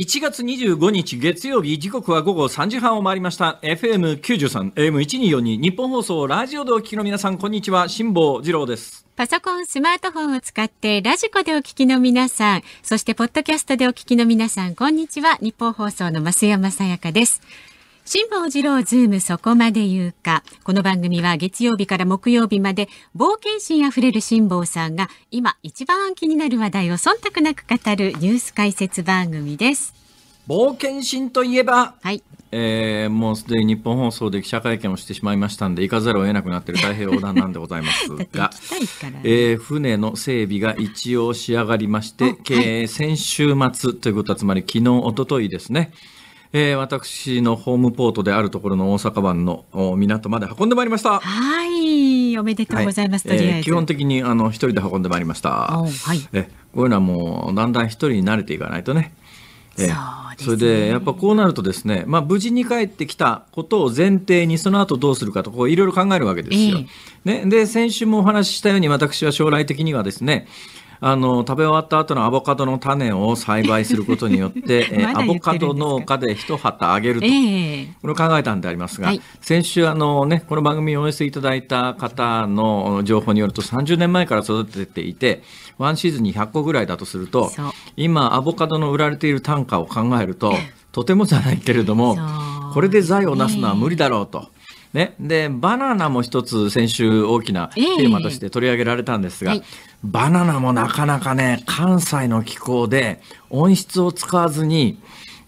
1月25日月曜日時刻は午後3時半を回りました FM93 AM1242 日本放送ラジオでお聞きの皆さんこんにちは辛坊治郎ですパソコンスマートフォンを使ってラジコでお聞きの皆さんそしてポッドキャストでお聞きの皆さんこんにちは日本放送の増山さやかです辛坊治郎ズームそこまで言うか。この番組は月曜日から木曜日まで冒険心あふれる辛坊さんが今一番気になる話題を忖度なく語るニュース解説番組です。冒険心といえば、はい、えー、もうすでに日本放送で記者会見をしてしまいましたんで行かざるを得なくなっている太平洋横断なんでございます が、えー、船の整備が一応仕上がりまして、はい、先週末ということはつまり昨日一昨日ですねえー、私のホームポートであるところの大阪湾の港まで運んでまいりました。はい、おめでとうございます。はい、えー、基本的にあの一人で運んでまいりました。はい、えこういうのはもうだんだん一人に慣れていかないとね。えー、そ、ね,、れでやっぱこうなるとですね、まあ、無事に帰ってきたことを前提にその後どうするかとこういろいろ考えるわけですよ。えー、ね、で先週もお話ししたように私は将来的にはですねあの食べ終わった後のアボカドの種を栽培することによって えー、アボカド農家で一旗あげると、えー、これを考えたんでありますが、はい、先週あの、ね、この番組をお寄せいただいた方の情報によると30年前から育てていてワンシーズンに100個ぐらいだとすると今アボカドの売られている単価を考えるととてもじゃないけれどもこれで財を成すのは無理だろうと。ね、でバナナも一つ先週大きなテーマとして取り上げられたんですが、えーはい、バナナもなかなかね関西の気候で温室を使わずに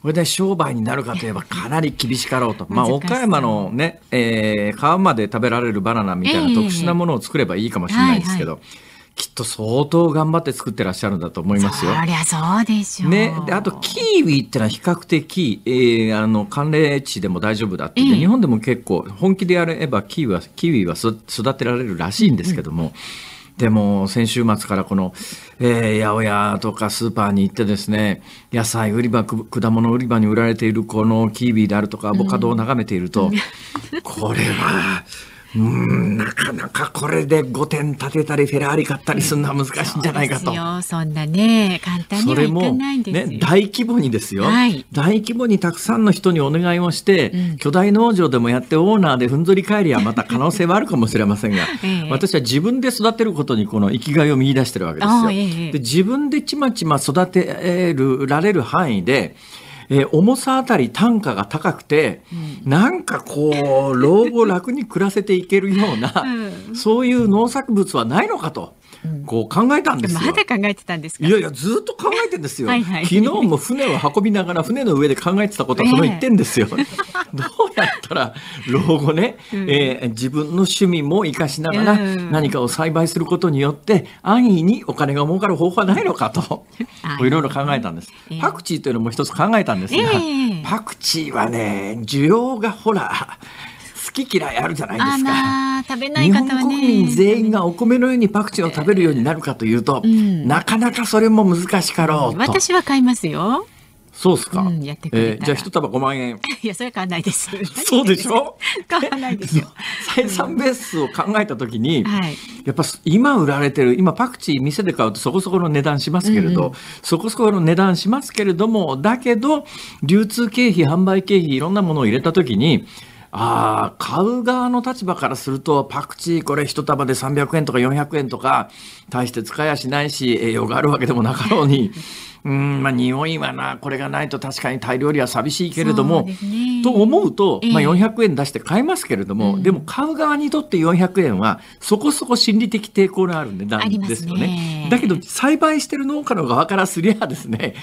これで商売になるかといえばかなり厳しかろうと、まあ、岡山のね、えー、まで食べられるバナナみたいな特殊なものを作ればいいかもしれないですけど。えーはいはいきっと相当頑張って作ってらっしゃるんだと思いますよ。そりゃそうでしょう。ね、であとキーウィってのは比較的、えー、あの寒冷地でも大丈夫だって、えー、日本でも結構本気でやればキーウはキーウィは育てられるらしいんですけども。うんうんでも先週末からこの、えー、八百屋とかスーパーに行ってですね野菜売り場果物売り場に売られているこのキーィーであるとかアボカドを眺めていると、うん、これはうん、なかなかこれで5点立てたり、フェラーリ買ったりするのは難しいんじゃないかと。そそんなね、簡単にはいかないんですよ。ね、大規模にですよ、はい、大規模にたくさんの人にお願いをして、うん、巨大農場でもやってオーナーでふんぞり返りはまた可能性はあるかもしれませんが、ええ、私は自分で育てることにこの生きがいを見出してるわけですよ。え、で自分でちまちま育てられる範囲で、えー、重さあたり単価が高くて、うん、なんかこう老後楽に暮らせていけるような、うん、そういう農作物はないのかと。こう考えたんですよ。まだ考えてたんですいやいや、ずっと考えてんですよ。はいはい、昨日も船を運びながら、船の上で考えてたことはその一点ですよ。えー、どうやったら老後ね、えー、自分の趣味も生かしながら、何かを栽培することによって、安易にお金が儲かる方法はないのかと、いろいろ考えたんです。パクチーというのも一つ考えたんですが、えー、パクチーはね、需要がほら、好き嫌いあるじゃないですか。食べない方はね。国民全員がお米のようにパクチーを食べるようになるかというと、えー、なかなかそれも難しかろうと。私は買いますよ。そうっすか、うん、えー、じゃあ一束五万円。いや、それ買わないです。そうでしょう。買わないですよ。採算ベースを考えたときに、はい、やっぱ今売られてる、今パクチー店で買うとそこそこの値段しますけれど、うんうん、そこそこの値段しますけれども、だけど、流通経費、販売経費、いろんなものを入れたときに、ああ、買う側の立場からすると、パクチーこれ一束で300円とか400円とか、大して使いやしないし、栄養があるわけでもなかろうに、うんまあ匂いはなこれがないと確かにタイ料理は寂しいけれども、ね、と思うと、まあ、400円出して買えますけれども、えー、でも買う側にとって400円はそこそこ心理的抵抗がある値段ですよね、ね、だけど栽培してる農家の側からすりゃですね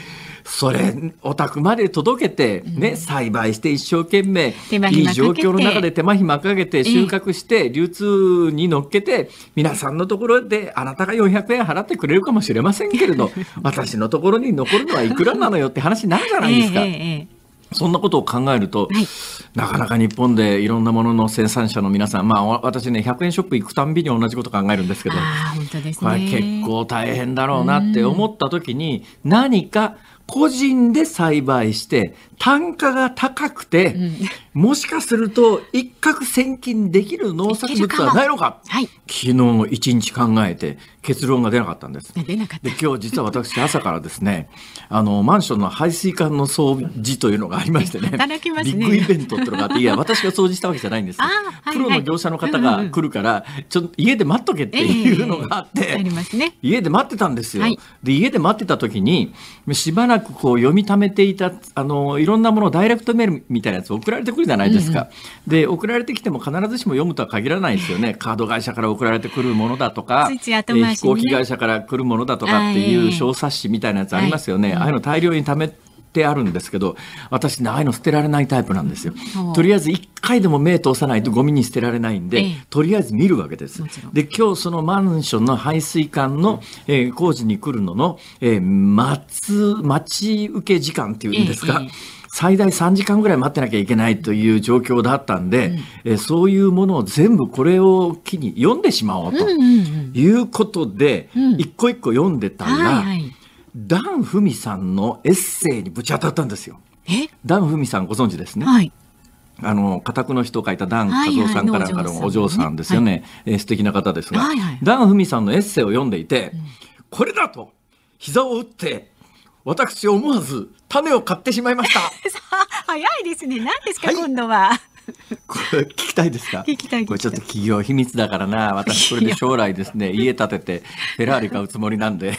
それお宅まで届けてね、ね、うん、栽培して一生懸命いい状況の中で手間暇かけて収穫して流通に乗っけて皆さんのところであなたが400円払ってくれるかもしれませんけれど 私のところにに残るのはいくらなのよって話になるじゃないですか。えーえーそんなことを考えると、はい、なかなか日本でいろんなものの生産者の皆さん、まあ、私ね、100円ショップ行くたんびに同じこと考えるんですけど、本当ですね、結構大変だろうなって思った時に、何か個人で栽培して、単価が高くて、うんもしかすると一攫千金できる農作物はないのかはい、昨日一日考えて結論が出なかったんです出なかったで今日実は私朝からですね あのマンションの排水管の掃除というのがありましてねますねビッグイベントっていうのがあっていや 私が掃除したわけじゃないんです、はいはい、プロの業者の方が来るから、うんうん、ちょっと家で待っとけっていうのがあって、えーありますね、家で待ってたんですよ、はい、で家で待ってた時にしばらくこう読みためていたあのいろんなものをダイレクトメールみたいなやつ送られてくるじゃないですか。で送られてきても必ずしも読むとは限らないですよね。カード会社から送られてくるものだとか、ね、飛行機会社から来るものだとかっていう小冊子みたいなやつありますよね。ああいうの大量に貯めってあるんですけど私ああいうの捨てられないタイプなんですよ。とりあえず1回でも目通さないとゴミに捨てられないんで、ええとりあえず見るわけです。で今日そのマンションの排水管の、えー、工事に来るのの、えー、待つ待ち受け時間っていうんですか。え最大3時間ぐらい待ってなきゃいけないという状況だったんで、うん、えそういうものを全部これを機に読んでしまおうということで、うんうんうん、一個一個読んでたら、はいはい、ダン・フミさんのエッセイにぶち当たったんですよ。ダン・フミさんご存知ですね。はいあの、家宅の人を書いたダン・カズオさんからのお嬢さんですよね。はい、えー、素敵な方ですが、はいはい、ダン・フミさんのエッセイを読んでいて、うん、これだと膝を打って私思わず種を買ってしまいました 早いですね何ですか、はい、今度はこれ聞きたいですか聞きたいこれちょっと企業秘密だからな私これで将来ですね家建ててフェラーリ買うつもりなんで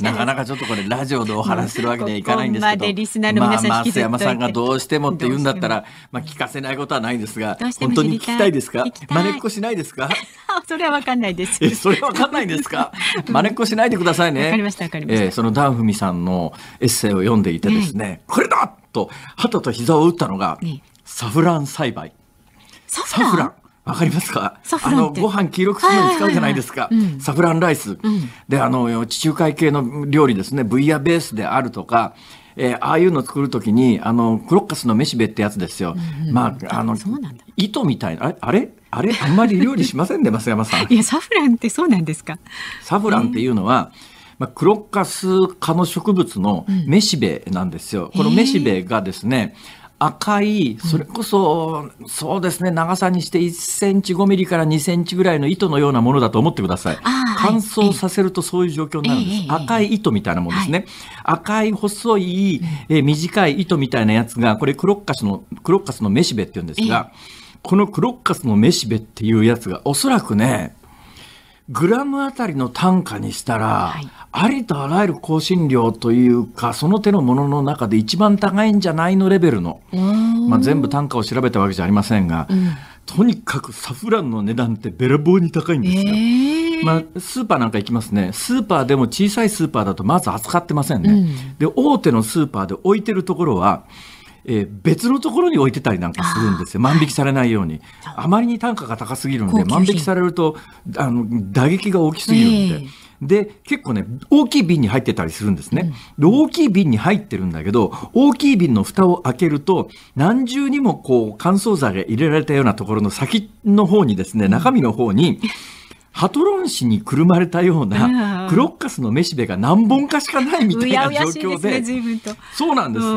なかなかちょっとこれラジオでお話するわけにはいかないんですけどまあ増山さんがどうしてもって言うんだったら、まあ、聞かせないことはないんですが本当に聞きたいですかまねっこしないですかそれは分かんないですえそれはわかんないですかまねっこしないでくださいねわかりましたわかりました、えー、そのダンフミさんのエッセイを読んでいてですね、ねこれだと、旗と膝を打ったのが、ね、サフラン栽培サフランわかりますかあのご飯黄色くするのに使うじゃないですか、サフランライス、うん、であの地中海系の料理ですねブイヤベースであるとかえー、ああいうの作るときにあのクロッカスのめしべってやつですよ、うんうん、まああの糸みたいなあれあれあんまり料理しませんね 増山さんいやサフランってそうなんですかサフランっていうのは、まあ、クロッカス科の植物のめしべなんですよ、このめしべがですね、えー赤い、それこそ、そうですね、長さにして1センチ5ミリから2センチぐらいの糸のようなものだと思ってください。乾燥させるとそういう状況になるんです。赤い糸みたいなものですね。はい、赤い細い、え短い糸みたいなやつが、これクロッカスの、クロッカスのめしべって言うんですが、このクロッカスのめしべっていうやつが、おそらくね、グラムあたりの単価にしたら、はい、ありとあらゆる香辛料というか、その手のものの中で一番高いんじゃないのレベルの、まあ、全部単価を調べたわけじゃありませんが、うん、とにかくサフランの値段ってべらぼうに高いんですよ。えーまあ、スーパーなんか行きますね、スーパーでも小さいスーパーだとまず扱ってませんね、うん、で大手のスーパーで置いてるところは、えー、別のところに置いてたりなんかするんですよ、万引きされないように、あまりに単価が高すぎるんで、万引きされるとあの打撃が大きすぎるんで。で、結構ね、大きい瓶に入ってたりするんですね。で、大きい瓶に入ってるんだけど、大きい瓶の蓋を開けると、何重にもこう、乾燥剤が入れられたようなところの先の方にですね、中身の方に、ハトロン紙にくるまれたようなクロッカスのめしべが何本かしかないみたいな状況で、そうなんです、え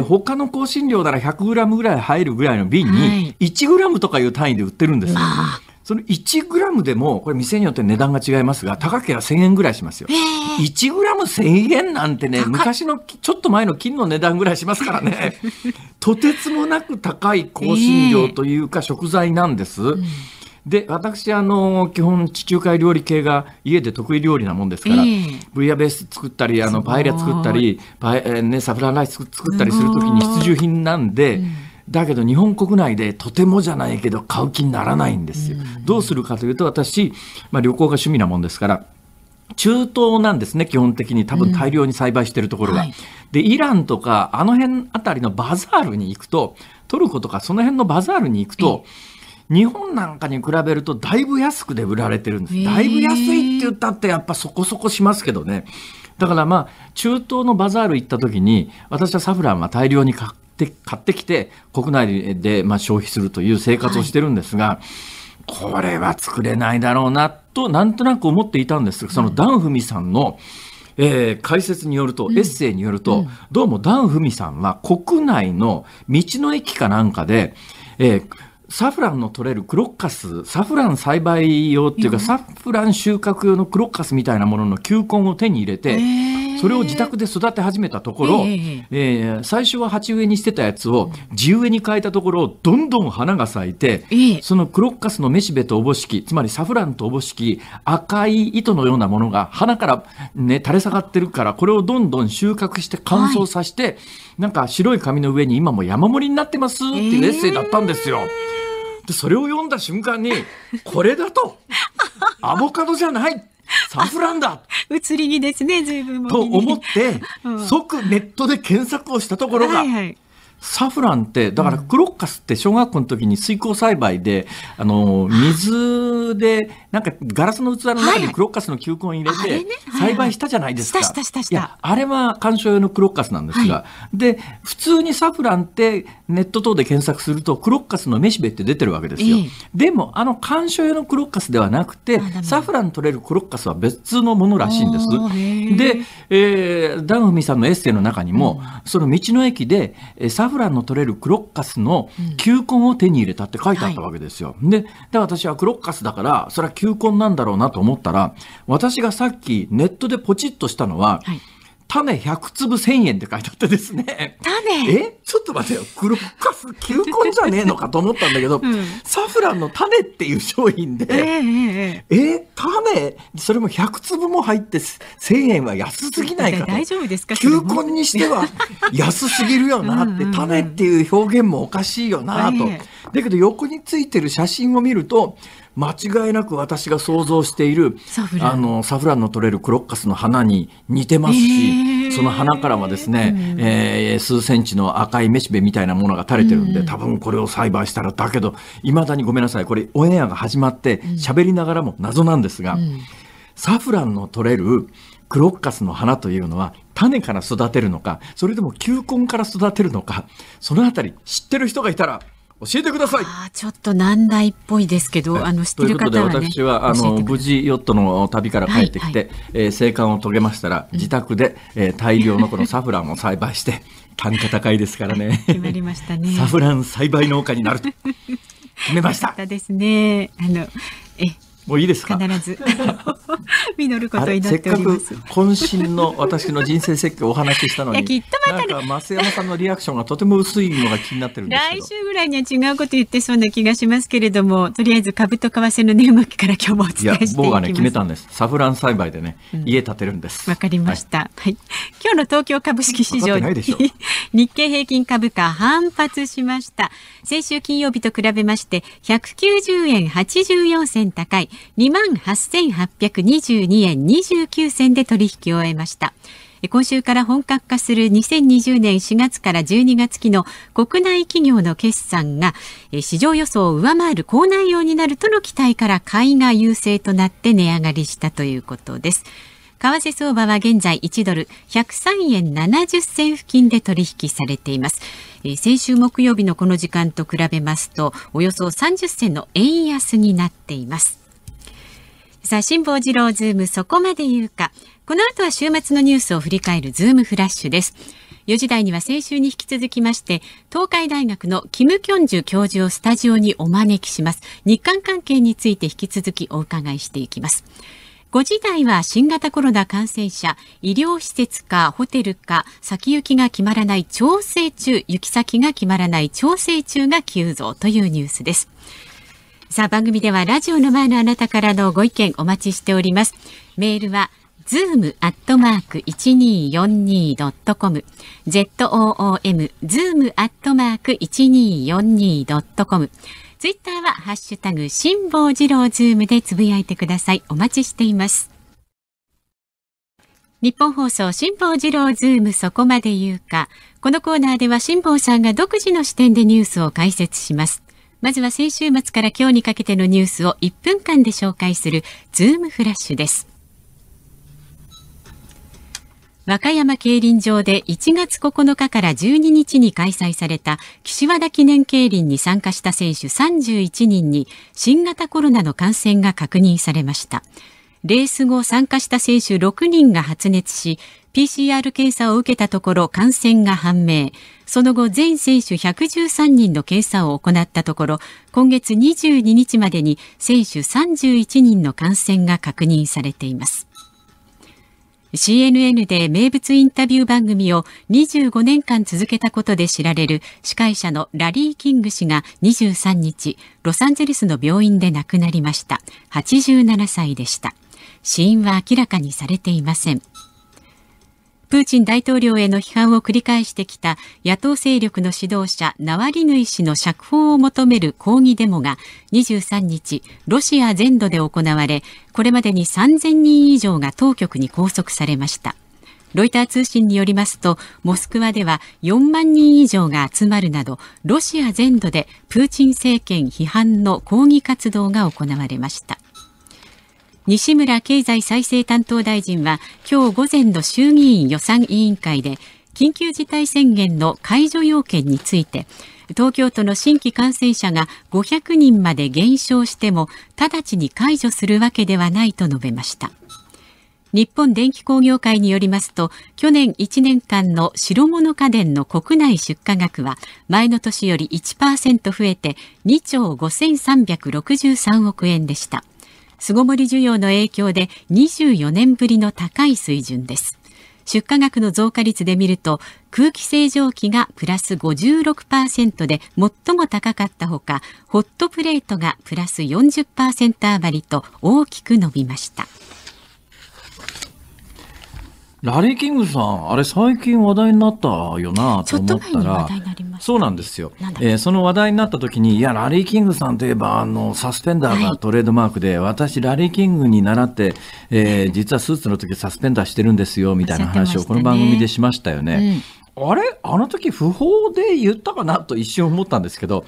ー、他の香辛料なら 100g ぐらい入るぐらいの瓶に 1g とかいう単位で売ってるんです、その1グラムでも、これ店によって値段が違いますが、高ければ1000円ぐらいしますよ。えー、1グラム1000円なんてね、昔の、ちょっと前の金の値段ぐらいしますからね。とてつもなく高い香辛料というか食材なんです。えーうんで私あの基本地中海料理系が家で得意料理なもんですから、えー、ブイヤベース作ったりあのパエリア作ったりパエ、ね、サフランライス作ったりする時に必需品なんで。うんだけど日本国内でとてもじゃないけど買う気にならないんですよ。どうするかというと私、まあ、旅行が趣味なもんですから。中東なんですね、基本的に多分大量に栽培しているところが、うんはい、で、イランとか、あの辺あたりのバザールに行くと、トルコとかその辺のバザールに行くと、日本なんかに比べるとだいぶ安くで売られてるんです。だいぶ安いって言ったってやっぱそこそこしますけどね。だからまあ、中東のバザール行った時に、私はサフランは大量に買って買ってきて国内でまあ消費するという生活をしてるんですが、はい、これは作れないだろうなとなんとなく思っていたんですがそのダンフミさんの、えー、解説によると、エッセイによると、うん、どうもダンフミさんは国内の道の駅かなんかで、えー、サフランの取れるクロッカス、サフラン栽培用っていうか、サフラン収穫用のクロッカスみたいなものの球根を手に入れて、それを自宅で育て始めたところ、えー、えー、最初は鉢植えにしてたやつを地植えに変えたところどんどん花が咲いて、えー、そのクロッカスのめしべとおぼしきつまりサフランとおぼしき赤い糸のようなものが花から、ね、垂れ下がってるからこれをどんどん収穫して乾燥させて、はい、なんか白い紙の上に今も山盛りになってますっていうエッセイだったんですよ。えー、でそれを読んだ瞬間にこれだと アボカドじゃないサフランだ移り気ですね、随分も、ね、と思って、即ネットで検索をしたところが、はいはいサフランって、だからクロッカスって小学校の時に水耕栽培で、うん、あの、水で、なんかガラスの器の中にクロッカスの球根入れて、栽培したじゃないですか。したしたしたした。あれは観賞用のクロッカスなんですが、はい、で、普通にサフランって、ネット等で検索するとクロッカスのメシベって出てるわけですよ、ええ、でもあの観賞用のクロッカスではなくてサフラン取れるクロッカスは別のものらしいんですで、えー、ダンフミさんのエッセイの中にも、うん、その道の駅でサフランの取れるクロッカスの球根を手に入れたって書いてあったわけですよ、うんはい、でで私はクロッカスだからそれは球根なんだろうなと思ったら私がさっきネットでポチッとしたのは、はい種100粒1000円って書いてあってですね。種えちょっと待ってよ。クルッカス、球根じゃねえのかと思ったんだけど、うん、サフランの種っていう商品で、えー、えー、種、それも100粒も入って1000円は安すぎないかと。大丈夫ですか球根にしては安すぎるよなって、種っていう表現もおかしいよなと。だけど横についてる写真を見ると、間違いなく私が想像しているサフあのサフランの取れるクロッカスの花に似てますし、えー、その花からはですね、うん、えー、数センチの赤いめしべみたいなものが垂れてるんで、うん、多分これを栽培したらだけどいまだにごめんなさいこれオンエアが始まって喋りながらも謎なんですが、うん、サフランの取れるクロッカスの花というのは種から育てるのかそれとも球根から育てるのかそのあたり知ってる人がいたら教えてくださいちょっと難題っぽいですけど、あの知ってる方は、ね、ということで私はあの無事ヨットの旅から帰ってきて、はいはい、えー、生還を遂げましたら、自宅で、えー、大量のこのサフランを栽培して単価高いですからね決まりましたねサフラン栽培農家になると決めました。ですねあのえもういいですか必ず 実ること祈っております渾身の私の人生設計をお話ししたのにきっとまた、なんか増山さんのリアクションがとても薄いのが気になってるんです来週ぐらいには違うこと言ってそうな気がしますけれどもとりあえず株と為替の値動きから今日もお伝えしていきます僕がね決めたんですサフラン栽培でね、うん、家建てるんですわかりました、はい、はい、今日の東京株式市場日経平均株価反発しました先週金曜日と比べまして190円84銭高い2 8822円29銭で取引を終えました。今週から本格化する2020年4月から12月期の国内企業の決算が市場予想を上回る高内容になるとの期待から買いが優勢となって値上がりしたということです。為替相場は現在1ドル103円70銭付近で取引されています。え先週木曜日のこの時間と比べますとおよそ30銭の円安になっています。さあ、辛坊治郎ズーム、そこまで言うか。この後は週末のニュースを振り返るズームフラッシュです。4時台には先週に引き続きまして、東海大学のキム・キョンジュ教授をスタジオにお招きします。日韓関係について引き続きお伺いしていきます。5時台は新型コロナ感染者、医療施設かホテルか先行きが決まらない調整中、行き先が決まらない調整中が急増というニュースです。さあ番組ではラジオの前のあなたからのご意見お待ちしておりますメールは zoom アットマーク 1242.com zoom zoom アットマーク 1242.com ツイッターはハッシュタグ辛坊治郎ズームでつぶやいてくださいお待ちしています日本放送辛坊治郎ズームそこまで言うかこのコーナーでは辛坊さんが独自の視点でニュースを解説しますまずは先週末から今日にかけてのニュースを1分間で紹介するズームフラッシュです。和歌山競輪場で1月9日から12日に開催された岸和田記念競輪に参加した選手31人に新型コロナの感染が確認されました。レース後参加した選手6人が発熱し、PCR 検査を受けたところ感染が判明。その後、全選手113人の検査を行ったところ、今月22日までに選手31人の感染が確認されています。CNN で名物インタビュー番組を25年間続けたことで知られる司会者のラリー・キング氏が23日、ロサンゼルスの病院で亡くなりました。87歳でした。死因は明らかにされていませんプーチン大統領への批判を繰り返してきた野党勢力の指導者ナワリヌイ氏の釈放を求める抗議デモが23日ロシア全土で行われこれまでに3000人以上が当局に拘束されましたロイター通信によりますとモスクワでは4万人以上が集まるなどロシア全土でプーチン政権批判の抗議活動が行われました西村経済再生担当大臣は今日午前の衆議院予算委員会で緊急事態宣言の解除要件について東京都の新規感染者が500人まで減少しても直ちに解除するわけではないと述べました日本電気工業会によりますと去年1年間の白物家電の国内出荷額は前の年より1%増えて2兆5363億円でした巣ごもり需要の影響で24年ぶりの高い水準です。出荷額の増加率で見ると空気清浄機がプラス56%で最も高かったほかホットプレートがプラス40%余りと大きく伸びました。ラリー・キングさん、あれ最近話題になったよなと思ったら、そうなんですよ、えー、その話題になった時に、いや、ラリー・キングさんといえば、あの、サスペンダーがトレードマークで、はい、私、ラリー・キングに習って、えー、実はスーツの時サスペンダーしてるんですよ、みたいな話をこの番組でしましたよね。あれあの時不法で言ったかなと一瞬思ったんですけど、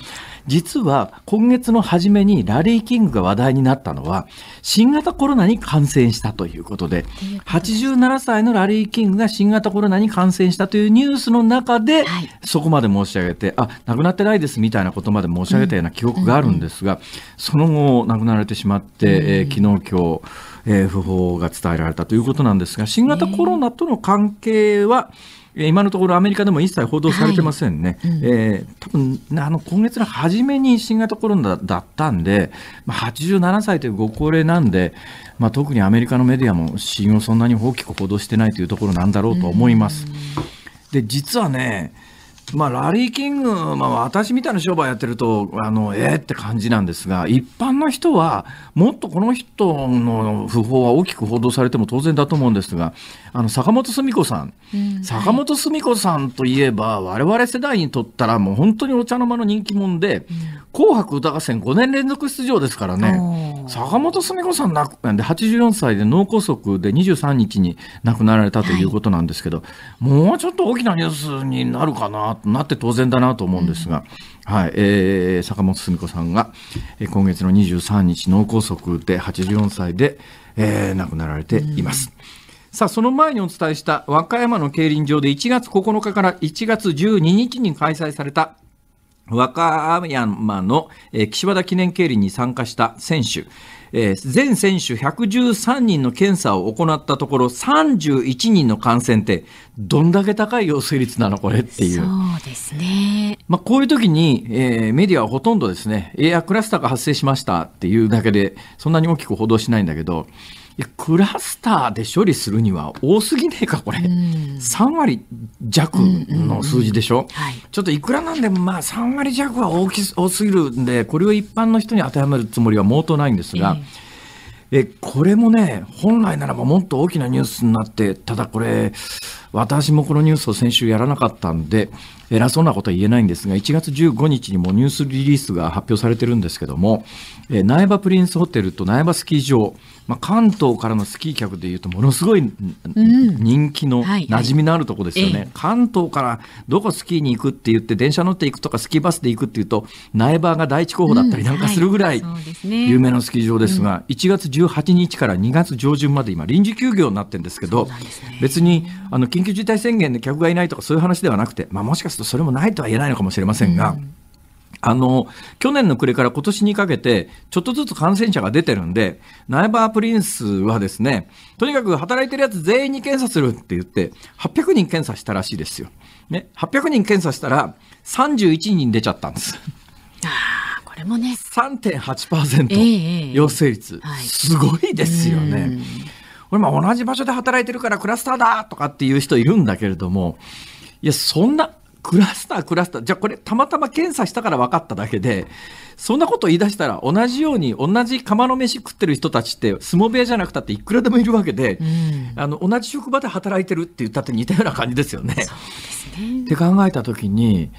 実は今月の初めにラリー・キングが話題になったのは、新型コロナに感染したということで、87歳のラリー・キングが新型コロナに感染したというニュースの中で、そこまで申し上げて、あ、亡くなってないですみたいなことまで申し上げたような記憶があるんですが、その後亡くなられてしまって、えー、昨日今日、えー、不法が伝えられたということなんですが、新型コロナとの関係は、えー今のところアメリカでも一切報道されてませんね、はいうん、えー、多分あの今月の初めに新型コロナだったんで、まあ、87歳というご高齢なんで、まあ、特にアメリカのメディアも死因をそんなに大きく報道してないというところなんだろうと思います。うん、で実はねまあ、ラリーキング、まあ、私みたいな商売やってると、あの、えー、って感じなんですが、一般の人は、もっとこの人の訃報は大きく報道されても当然だと思うんですが、あの、坂本澄子さん、うん、坂本澄子さんといえば、はい、我々世代にとったらもう本当にお茶の間の人気者で、うん、紅白歌合戦5年連続出場ですからね、坂本澄子さん亡くなんで、84歳で脳梗塞で23日に亡くなられたということなんですけど、はい、もうちょっと大きなニュースになるかなと。なって当然だなと思うんですが、はいえー、坂本澄子さんが、えー、今月の23日脳梗塞で84歳で、えー、亡くなられています。さあ、その前にお伝えした和歌山の競輪場で1月9日から1月12日に開催された和歌山の岸和田記念競輪に参加した選手、えー、全選手113人の検査を行ったところ、31人の感染って、どんだけ高い陽性率なの、これっていう。そうですね。まあ、こういう時に、えー、メディアはほとんどですね、エアクラスターが発生しましたっていうだけで、そんなに大きく報道しないんだけど、や、クラスターで処理するには多すぎねえか、これ。うん、3割弱の数字でしょ、うんうんはい、ちょっといくらなんでも、まあ、3割弱は大き多すぎるんで、これを一般の人に当てはめるつもりは毛頭ないんですが、えー、これもね、本来ならばもっと大きなニュースになって、ただこれ、私もこのニュースを先週やらなかったんで、偉そうなことは言えないんですが、1月15日にもニュースリリースが発表されてるんですけども、え苗場プリンスホテルと苗場スキー場、まあ、関東からのスキー客でいうとものすごい人気の馴染みのあるとこですよね、関東からどこスキーに行くって言って電車乗って行くとかスキーバスで行くっていうと苗場が第一候補だったりなんかするぐらい有名なスキー場ですが、うんはいね1月18日から2月上旬まで今臨時休業になってるんですけど、ね、別にあの緊急事態宣言で客がいないとかそういう話ではなくて、まあ、もしかするとそれもないとは言えないのかもしれませんが。うんあの、去年の暮れから今年にかけて、ちょっとずつ感染者が出てるんで、ナイバープリンスはですね、とにかく働いてるやつ全員に検査するって言って、800人検査したらしいですよ。ね、800人検査したら、31人出ちゃったんです。ああ、これもね。3.8%陽性率、すごいですよね。これま同じ場所で働いてるからクラスターだとかっていう人いるんだけれども、いや、そんな、クラスター、クラスター。じゃあこれ、たまたま検査したから分かっただけで、そんなこと言い出したら、同じように、同じ釜の飯食ってる人たちって、相撲部屋じゃなくたっていくらでもいるわけで、うん、あの、同じ職場で働いてるって言ったって似たような感じですよね。そうですね。って考えたときに、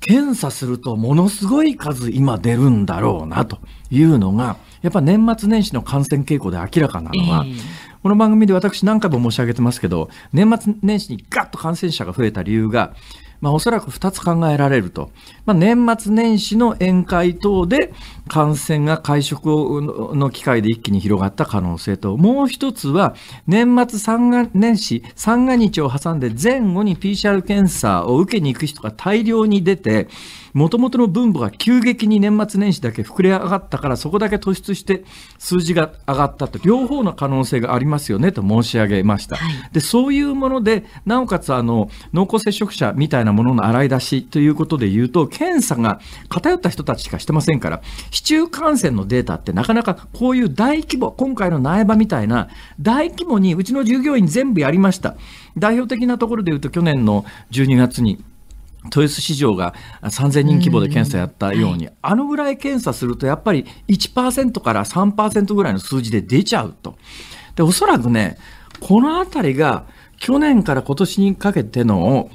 検査するとものすごい数今出るんだろうなというのが、やっぱ年末年始の感染傾向で明らかなのは、えー、この番組で私何回も申し上げてますけど、年末年始にガッと感染者が増えた理由が、まあ、おそらく2つ考えられると、まあ、年末年始の宴会等で感染が会食の機会で一気に広がった可能性ともう1つは年末三が年始三が日を挟んで前後に PCR 検査を受けに行く人が大量に出てもともとの分母が急激に年末年始だけ膨れ上がったから、そこだけ突出して数字が上がったと、両方の可能性がありますよねと申し上げました。はい、で、そういうもので、なおかつあの、濃厚接触者みたいなものの洗い出しということで言うと、検査が偏った人たちしかしてませんから、市中感染のデータってなかなかこういう大規模、今回の苗場みたいな大規模にうちの従業員全部やりました。代表的なところで言うと去年の12月に豊洲市場が3000人規模で検査やったように、あのぐらい検査するとやっぱり1%から3%ぐらいの数字で出ちゃうと。で、おそらくね、このあたりが去年から今年にかけての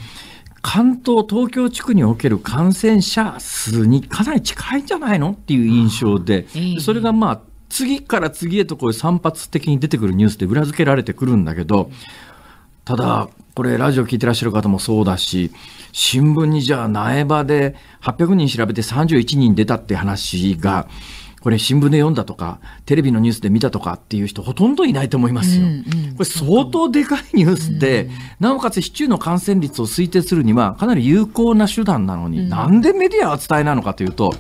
関東、東京地区における感染者数にかなり近いんじゃないのっていう印象で、それがまあ、次から次へとこういう散発的に出てくるニュースで裏付けられてくるんだけど、ただ、これラジオ聞いてらっしゃる方もそうだし、新聞にじゃあ苗場で800人調べて31人出たって話が、これ新聞で読んだとか、テレビのニュースで見たとかっていう人ほとんどいないと思いますよ。これ相当でかいニュースで、なおかつ市中の感染率を推定するにはかなり有効な手段なのに、なんでメディアは伝えなのかというと、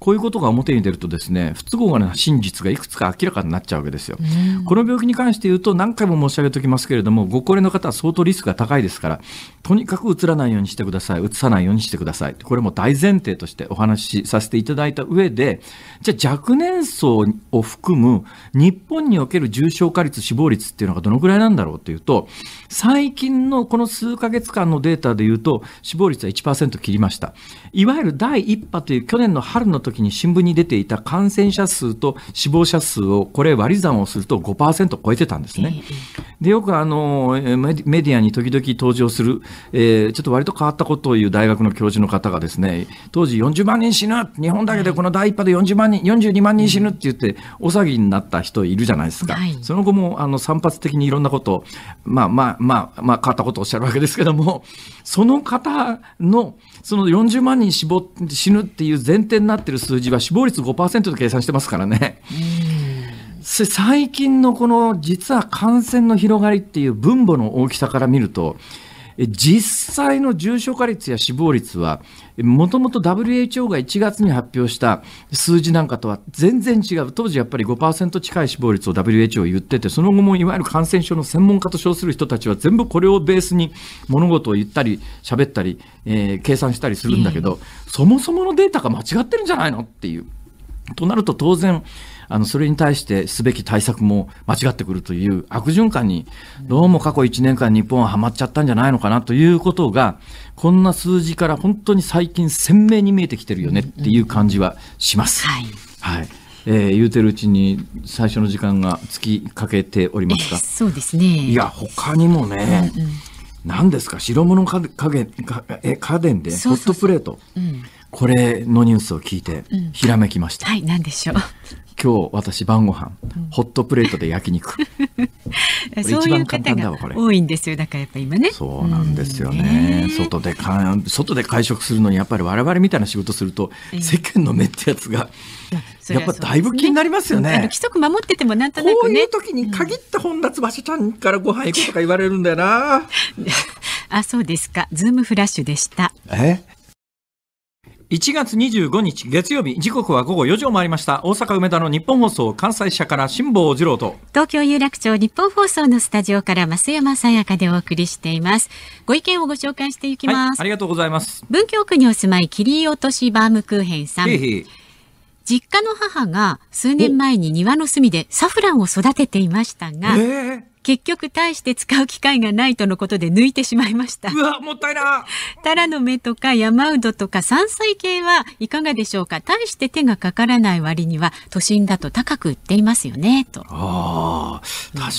こういうことが表に出るとですね、不都合な真実がいくつか明らかになっちゃうわけですよ。この病気に関して言うと何回も申し上げておきますけれども、ご高齢の方は相当リスクが高いですから、とにかくうつらないようにしてください、うつさないようにしてください。これも大前提としてお話しさせていただいた上で、じゃあ若年層を含む日本における重症化率、死亡率っていうのがどのぐらいなんだろうっていうと、最近のこの数ヶ月間のデータで言うと、死亡率は1%切りました。いわゆる第1波という去年の春の時時に新聞に出ていた感染者数と死亡者数を、これ割り算をすると5%超えてたんですね。で、よくあの、メディアに時々登場する、えー、ちょっと割と変わったことを言う大学の教授の方がですね、当時40万人死ぬ日本だけでこの第一波で40万人、42万人死ぬって言って、大騒ぎになった人いるじゃないですか。はい、その後もあの散発的にいろんなことまあまあまあ、まあ変わったことをおっしゃるわけですけども、その方の、その40万人死死ぬっていう前提になってる数字は死亡率5%と計算してますからね。最近のこの実は感染の広がりっていう分母の大きさから見ると実際の重症化率や死亡率はもともと WHO が1月に発表した数字なんかとは全然違う、当時やっぱり5%近い死亡率を WHO 言ってて、その後もいわゆる感染症の専門家と称する人たちは全部これをベースに物事を言ったり、喋ったり、えー、計算したりするんだけど、そもそものデータが間違ってるんじゃないのっていう。となると当然あのそれに対してすべき対策も間違ってくるという悪循環に、どうも過去1年間、日本ははまっちゃったんじゃないのかなということが、こんな数字から本当に最近、鮮明に見えてきてるよねっていう感じはします。はい、はいえー、言うてるうちに最初の時間が尽きかけておりますが、そうですねいや他にもね、うんうん、ですか白物家げかえ家電でホットプレートこれのニュースを聞いてひらめきました、うん、はい何でしょう今日私晩ご飯、うん、ホットプレートで焼肉 そういう方が多いんですよだからやっぱ今ねそうなんですよね、えー、外でか外で会食するのにやっぱり我々みたいな仕事すると、えー、世間の目ってやつが、やっぱだいぶ気になりますよね。規則守っててもなんとなく、ね、こういう時に限って本立場所ちゃんからご飯行くとか言われるんだよな。あ、そうですか。ズームフラッシュでした。え1月25日月曜日時刻は午後4時を回りました大阪梅田の日本放送関西社から辛坊治郎と東京有楽町日本放送のスタジオから増山さやかでお送りしていますご意見をご紹介していきます、はい、ありがとうございます文京区にお住まい切り落としバームクーヘンさん実家の母が数年前に庭の隅でサフランを育てていましたが、えー、結局大して使う機会がないとのことで抜いてしまいました。うわ、もったいなタラの芽とか山うどとか山菜系はいかがでしょうか大して手がかからない割には都心だと高く売っていますよね、と。ああ、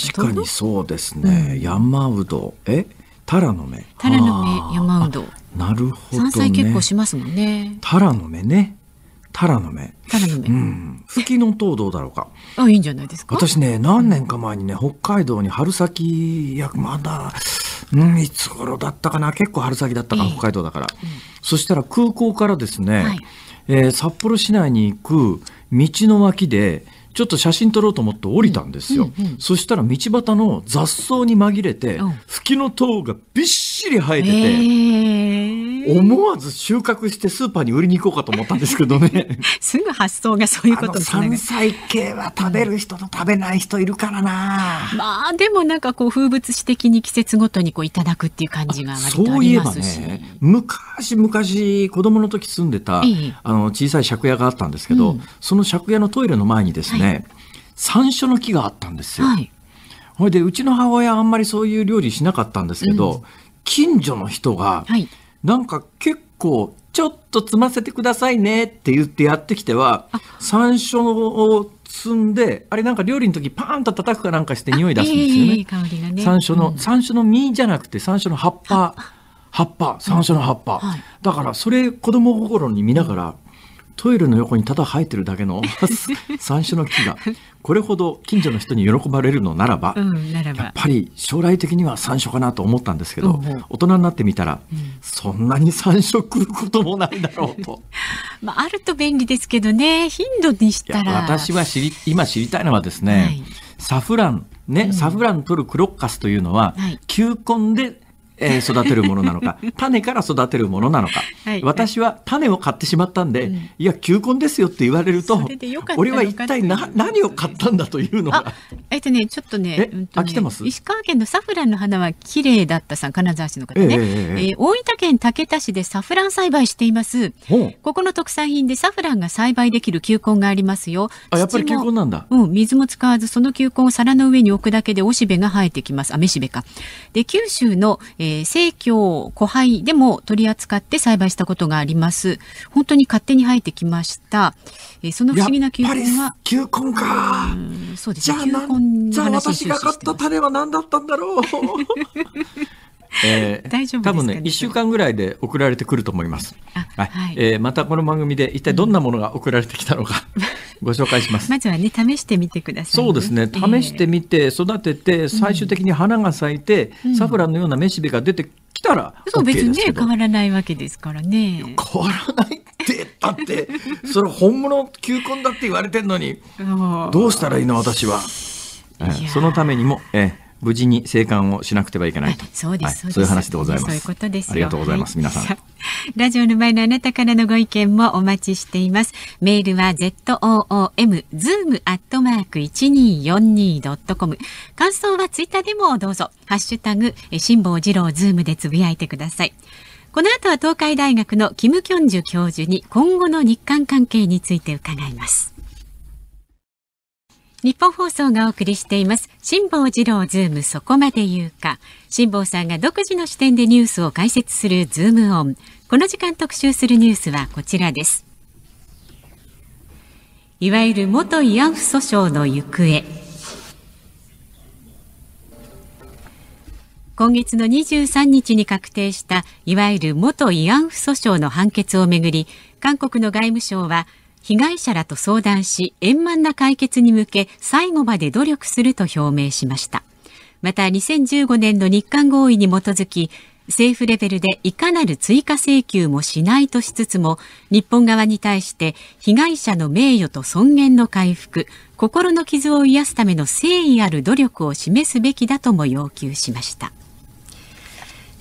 確かにそうですね。うん、山うど。えタラの芽。タラの芽、山うど。なるほど、ね、山菜結構しますもんね。タラの芽ね。タラの芽。タラの芽。うん。フきのトどうだろうか。あ、いいんじゃないですか。私ね、何年か前にね、北海道に春先、いや、まだ、うん、いつ頃だったかな。結構春先だったか、な、北海道だから。うん、そしたら空港からですね、はい、えー、札幌市内に行く道の脇で、ちょっと写真撮ろうと思って降りたんですよ、うんうんうん、そしたら道端の雑草に紛れて、うきフキノトウがびっしり生えてて、えー思わず収穫してスーパーに売りに行こうかと思ったんですけどね すぐ発想がそういうことですね山菜系は食べる人と食べない人いるからな、うん、まあでもなんかこう風物詩的に季節ごとにこういただくっていう感じがそういえばね昔昔子供の時住んでた、あの小さい借家があったんですけど、うん、その借家のトイレの前にですね、はい、山椒の木があったんですよ、はい、ほいでうちの母親あんまりそういう料理しなかったんですけど、うん近所の人が、はい、なんか結構ちょっと積ませてくださいねって言ってやってきては山椒を積んであれなんか料理の時パーンと叩くかなんかして匂い出すんですよね。いい香りがね山椒の、うん、山椒の実じゃなくて山椒の葉っぱ葉っぱ山椒の葉っぱ、うんはい、だからそれ子供心に見ながら、トイレの横にただ生えてるだけの 三種の木がこれほど近所の人に喜ばれるのならばうん、らばやっぱり将来的には山椒かなと思ったんですけど、うん、大人になってみたら、うん、そんなに山椒食うこともないだろうと。まあ、あると便利ですけどね頻度にしたら私は知り今知りたいのはですね、はい、サフランね、サフラン取るクロッカスというのは、はい、球根でえー、育てるものなのか 種から育てるものなのか、はい、私は種を買ってしまったんで、うん、いや球根ですよって言われると俺は一体な何を買ったんだというのがえっとねちょっとね,、うんとね石川県のサフランの花は綺麗だったさん、金沢市の方ね、えー、えー、大分県竹田市でサフラン栽培していますここの特産品でサフランが栽培できる球根がありますよあやっぱり球根なんだうん水も使わずその球根を皿の上に置くだけでおしべが生えてきますあめしべかで九州の、えーえー、生協古廃でも取り扱って栽培したことがあります。本当に勝手に生えてきました。えー、その不思議な球根は。球根か。そうですね。じゃあ、じゃあ私が買った種は何だったんだろう。えー、大丈夫多分ね、1週間ぐらいで送られてくると思います。はい、はい、えー、またこの番組で一体どんなものが送られてきたのか、うん、ご紹介します。まずはね、試してみてください、ね、そうですね、試してみて、育てて、最終的に花が咲いて、うん、サフランのようなめしべが出てきたら、そう、別にね、変わらないわけですからね。変わらないってだってそれ本物球根だって言われてんのに どうしたらいいの私は、えー、そのためにも、えー、無事に生還をしなくてはいけないそうです、そういう話でございますそういうことですありがとうございます、はい、皆さんラジオの前のあなたからのご意見もお待ちしていますメールは z o o m zoom アットマーク一二四二ドットコム感想はツイッターでもどうぞハッシュタグ辛坊治郎ズームでつぶやいてくださいこの後は東海大学のキム・キョンジュ教授に今後の日韓関係について伺います。日本放送がお送りしています辛坊治郎ズームそこまで言うか辛坊さんが独自の視点でニュースを解説するズームオンこの時間特集するニュースはこちらですいわゆる元慰安婦訴訟の行方今月の23日に確定したいわゆる元慰安婦訴訟の判決をめぐり韓国の外務省は被害者らと相談し円満な解決に向け最後まで努力すると表明しましたまた2015年の日韓合意に基づき政府レベルでいかなる追加請求もしないとしつつも日本側に対して被害者の名誉と尊厳の回復心の傷を癒すための誠意ある努力を示すべきだとも要求しました。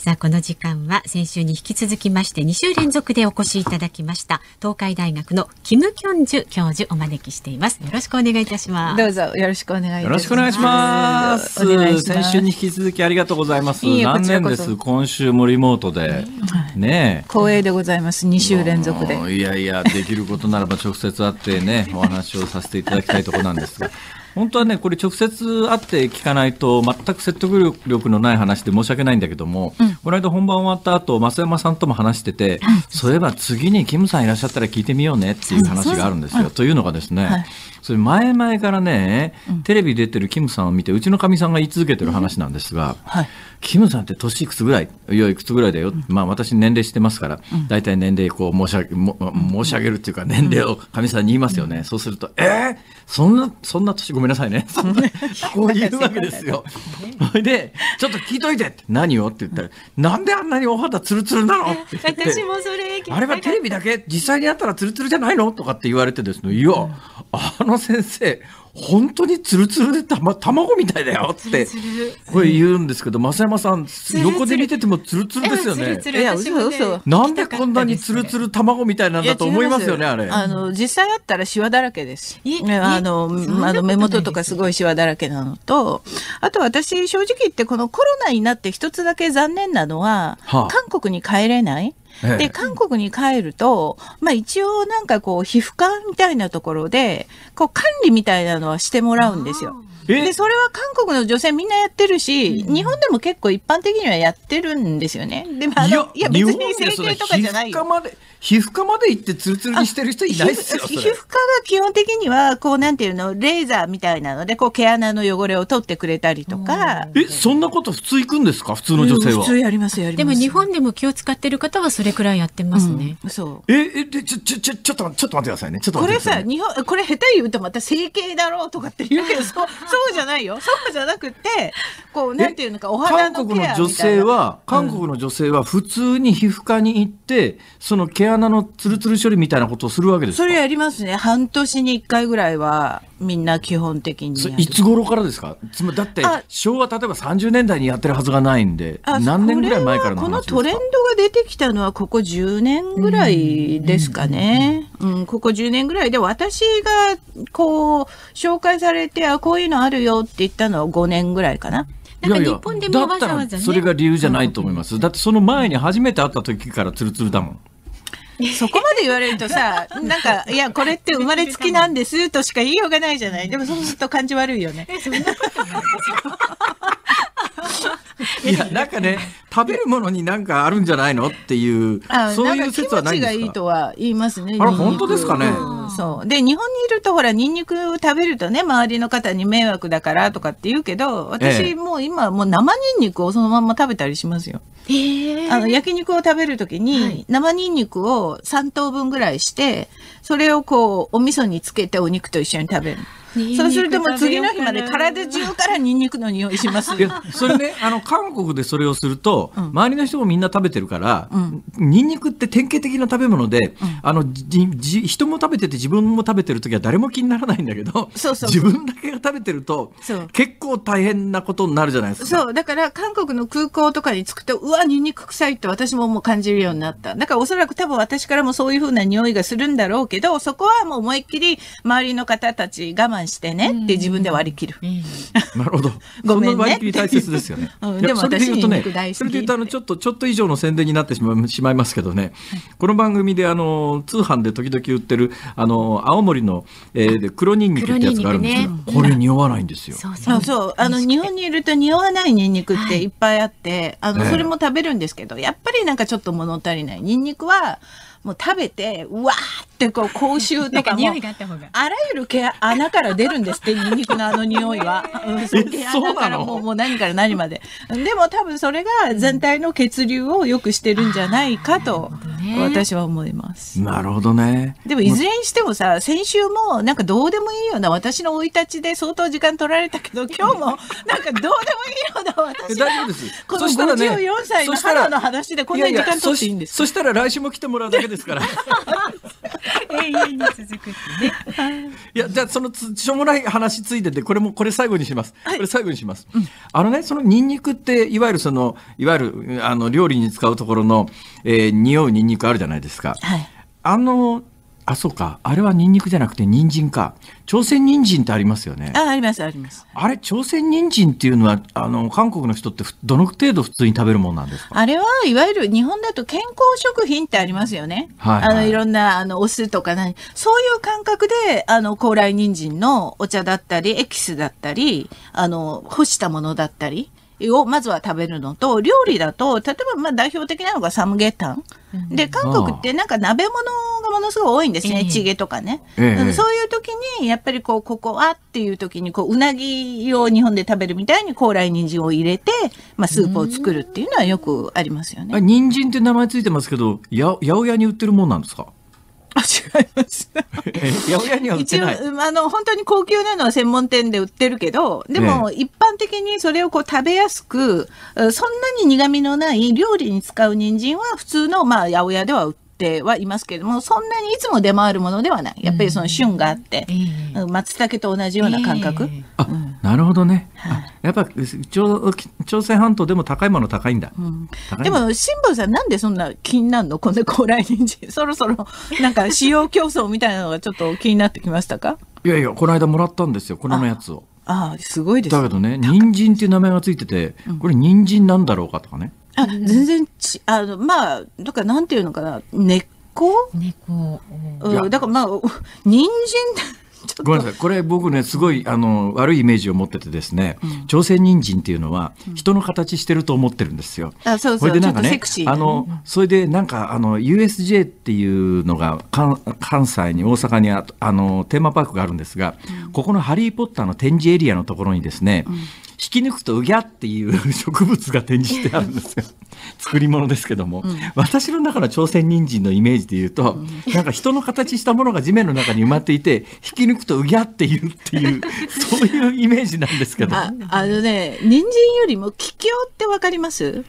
さあこの時間は先週に引き続きまして2週連続でお越しいただきました東海大学のキムキョンジュ教授お招きしていますよろしくお願いいたしますどうぞよろしくお願いよろしくお願いします先週に引き続きありがとうございます残年です今週もリモートで、ね光栄でございます2週連続でいやいやできることならば直接会ってねお話をさせていただきたいところなんですが本当はね、これ直接会って聞かないと全く説得力のない話で申し訳ないんだけども、うん、この間本番終わった後、増山さんとも話してて、はい、そういえば次にキムさんいらっしゃったら聞いてみようねっていう話があるんですよ。というのがですね、はいそれ前々からね、テレビ出てるキムさんを見てうちのかみさんが言い続けてる話なんですが、はい、キムさんって年いくつぐらいいやいくつぐらいだよ、まあ私年齢してますから大体、年齢こう申し上げ申し上げるっていうか年齢をかみさんに言いますよね、そうすると「えー、そんなそんな年ごめんなさいね」こう言うわけですよ。そ れで「ちょっと聞いといて」て「何をって言ったら「なんであんなにお肌ツルツルなの?」って言って私もそれあれはテレビだけ実際にあったらツルツルじゃないのとかって言われてですねいやあのの先生本当にツルツルでた、ま、卵みたいだよってこれ言うんですけど増山さん横で見ててもツルツルですよね。いや嘘嘘なんでこんなにツルツル卵みたいなんだと思いますよねあれ。あの実際あったらシワだらけです。あのあの目元とかすごいシワだらけなのとあと私正直言ってこのコロナになって一つだけ残念なのは、韓国に帰れない。ええ、で韓国に帰ると、まあ、一応なんかこう皮膚科みたいなところでこう管理みたいなのはしてもらうんですよ。でそれは韓国の女性みんなやってるし、うん、日本でも結構一般的にはやってるんですよね。でもあのいや別に整形とかじゃないよ。皮膚科まで行ってツルツルにしてる人いないですよ皮膚科が基本的にはこうなんていうのレーザーみたいなのでこう毛穴の汚れを取ってくれたりとかえそんなこと普通行くんですか普通の女性は、普通やりますでも日本でも気を使ってる方はそれくらいやってますね、うん、そうええでちょちょちょちょっとちょっと待ってくださいねこれさ日本これ下手言うとまた整形だろうとかって言うけどそうそ そうじゃないよ。そうじゃなくて、こう、なんていうのか、お肌のケアみたいな。韓国の女性は、韓国の女性は普通に皮膚科に行って、うん、その毛穴のツルツル処理みたいなことをするわけですかそれやりますね。半年に1回ぐらいは。みんな基本的にいつ頃からですかつまりだって昭和例えば30年代にやってるはずがないんで何年ぐらい前からのこのトレンドが出てきたのはここ10年ぐらいですかね、うん、うんここ10年ぐらいで私がこう紹介されてあこういうのあるよって言ったのは5年ぐらいかな。なんか日本でもわざわざ、ね、いやいやそれが理由じゃないと思います、うん、だってその前に初めて会った時からツルツルだもんそこまで言われるとさ、なんか、いや、これって生まれつきなんですとしか言いようがないじゃない。でもそうすると感じ悪いよね。いやなんかね食べるものになんかあるんじゃないのっていうそういう説はないですがいいとは言いますね。あれ、本当ですかね。そうで日本にいるとほらニンニクを食べるとね周りの方に迷惑だからとかって言うけど私、もう今もう生ニンニクをそのまま食べたりしますよ。あの焼肉を食べる時に、生ニンニクを3等分ぐらいしてそれをこうお味噌につけてお肉と一緒に食べる。そうするともう次の日まで体中からニンニクの匂いしますそれね あの韓国でそれをすると、うん、周りの人もみんな食べてるから、うん、ニンニクって典型的な食べ物で、うん、あのじじ人も食べてて自分も食べてる時は誰も気にならないんだけど自分だけが食べてると結構大変なことになるじゃないですかそうだから韓国の空港とかに着くとうわニンニク臭いって私ももう感じるようになっただからおそらく多分私からもそういうふうな匂いがするんだろうけどそこはもう思いっきり周りの方たち我慢慢してねって自分で割り切る。なるほど。ごめんね。割り切り大切ですよね。でも私肉大好き。それで言うとあのちょっとちょっと以上の宣伝になってしましまいますけどね。この番組であの通販で時々売ってるあの青森の、えで黒ニンニクってやつがあるんですけこれ匂わないんですよ。そうそうあの日本にいると匂わないニンニクっていっぱいあって、あのそれも食べるんですけど、やっぱりなんかちょっと物足りないニンニクはもう食べてうわーってこう口臭とかもあらゆる毛穴から出るんですってニンニクのあの匂いは、う そうからもうもう何から何まででも多分それが全体の血流を良くしてるんじゃないかと私は思いますなるほどねでもいずれにしてもさ先週もなんかどうでもいいような私の生い立ちで相当時間取られたけど 今日もなんかどうでもいいような私大丈夫ですこの54歳の肌の話でこんなに時間取っていいんですそしたら来週も来てもらうだけですから 永遠に続くってね。いや、じゃあ、そのしょうもない話ついてて、これも、これ最後にします。これ最後にします。はい、あのね、そのニンニクって、いわゆるその、いわゆる、あの、料理に使うところの、えー、匂うニンニクあるじゃないですか。はい、あの、あ、そうか。あれはニンニクじゃなくて人参か。朝鮮人参ってありますよね。あ、あります、あります。あれ、朝鮮人参っていうのは、あの、韓国の人ってどの程度普通に食べるもんなんですかあれは、いわゆる日本だと健康食品ってありますよね。はい、はい、あの、いろんな、あの、お酢とか何。そういう感覚で、あの、高麗人参のお茶だったり、エキスだったり、あの、干したものだったり。をまずは食べるのと、料理だと、例えばまあ代表的なのがサムゲタン。で、韓国ってなんか鍋物がものすごい多いんですね。チゲとかね、そういう時に、やっぱりこう、ここはっていう時に、こう、うなぎを日本で食べるみたいに高麗人参を入れて、まあ、スープを作るっていうのはよくありますよね。人参って名前ついてますけど、八百屋に売ってるもんなんですか違います。八百屋には売ってない。一応、あの、本当に高級なのは専門店で売ってるけど、でも、一般的にそれをこう食べやすく、そんなに苦味のない料理に使う人参は普通の、まあ、八百屋では売ってはいますけれども、そんなにいつも出回るものではない。やっぱりその旬があって、えー、松茸と同じような感覚。えー、うん、なるほどね、はい、やっぱ朝朝鮮半島でも高いもの高いんだ、うん、でも辛坊さんなんでそんな気になるの こんな高麗人参 そろそろなんか 使用競争みたいなのがちょっと気になってきましたかいやいやこの間もらったんですよこのやつをああすごいです、ね、だけどね人参っていう名前がついてて、うん、これ人参なんだろうかとかねあ全然ちあのまあだかなんていうのかな根っこ根っこ、うん、だからまあ人参 ごめんなさいこれ僕ねすごいあの悪いイメージを持っててですね、朝鮮人参っていうのは人の形してると思ってるんですよ。それでなんかねあのそれでなんかあの USJ っていうのが関西に大阪にああのテーマパークがあるんですが、ここの「ハリー・ポッター」の展示エリアのところにですね、引き抜くとうぎゃっていう 植物が展示してあるんですよ 作り物ですけども、うん、私の中の朝鮮人参のイメージで言うと、うん、なんか人の形したものが地面の中に埋まっていて引き抜くとうぎゃっていうっていうそういうイメージなんですけどあのね人参よりも気境ってわかります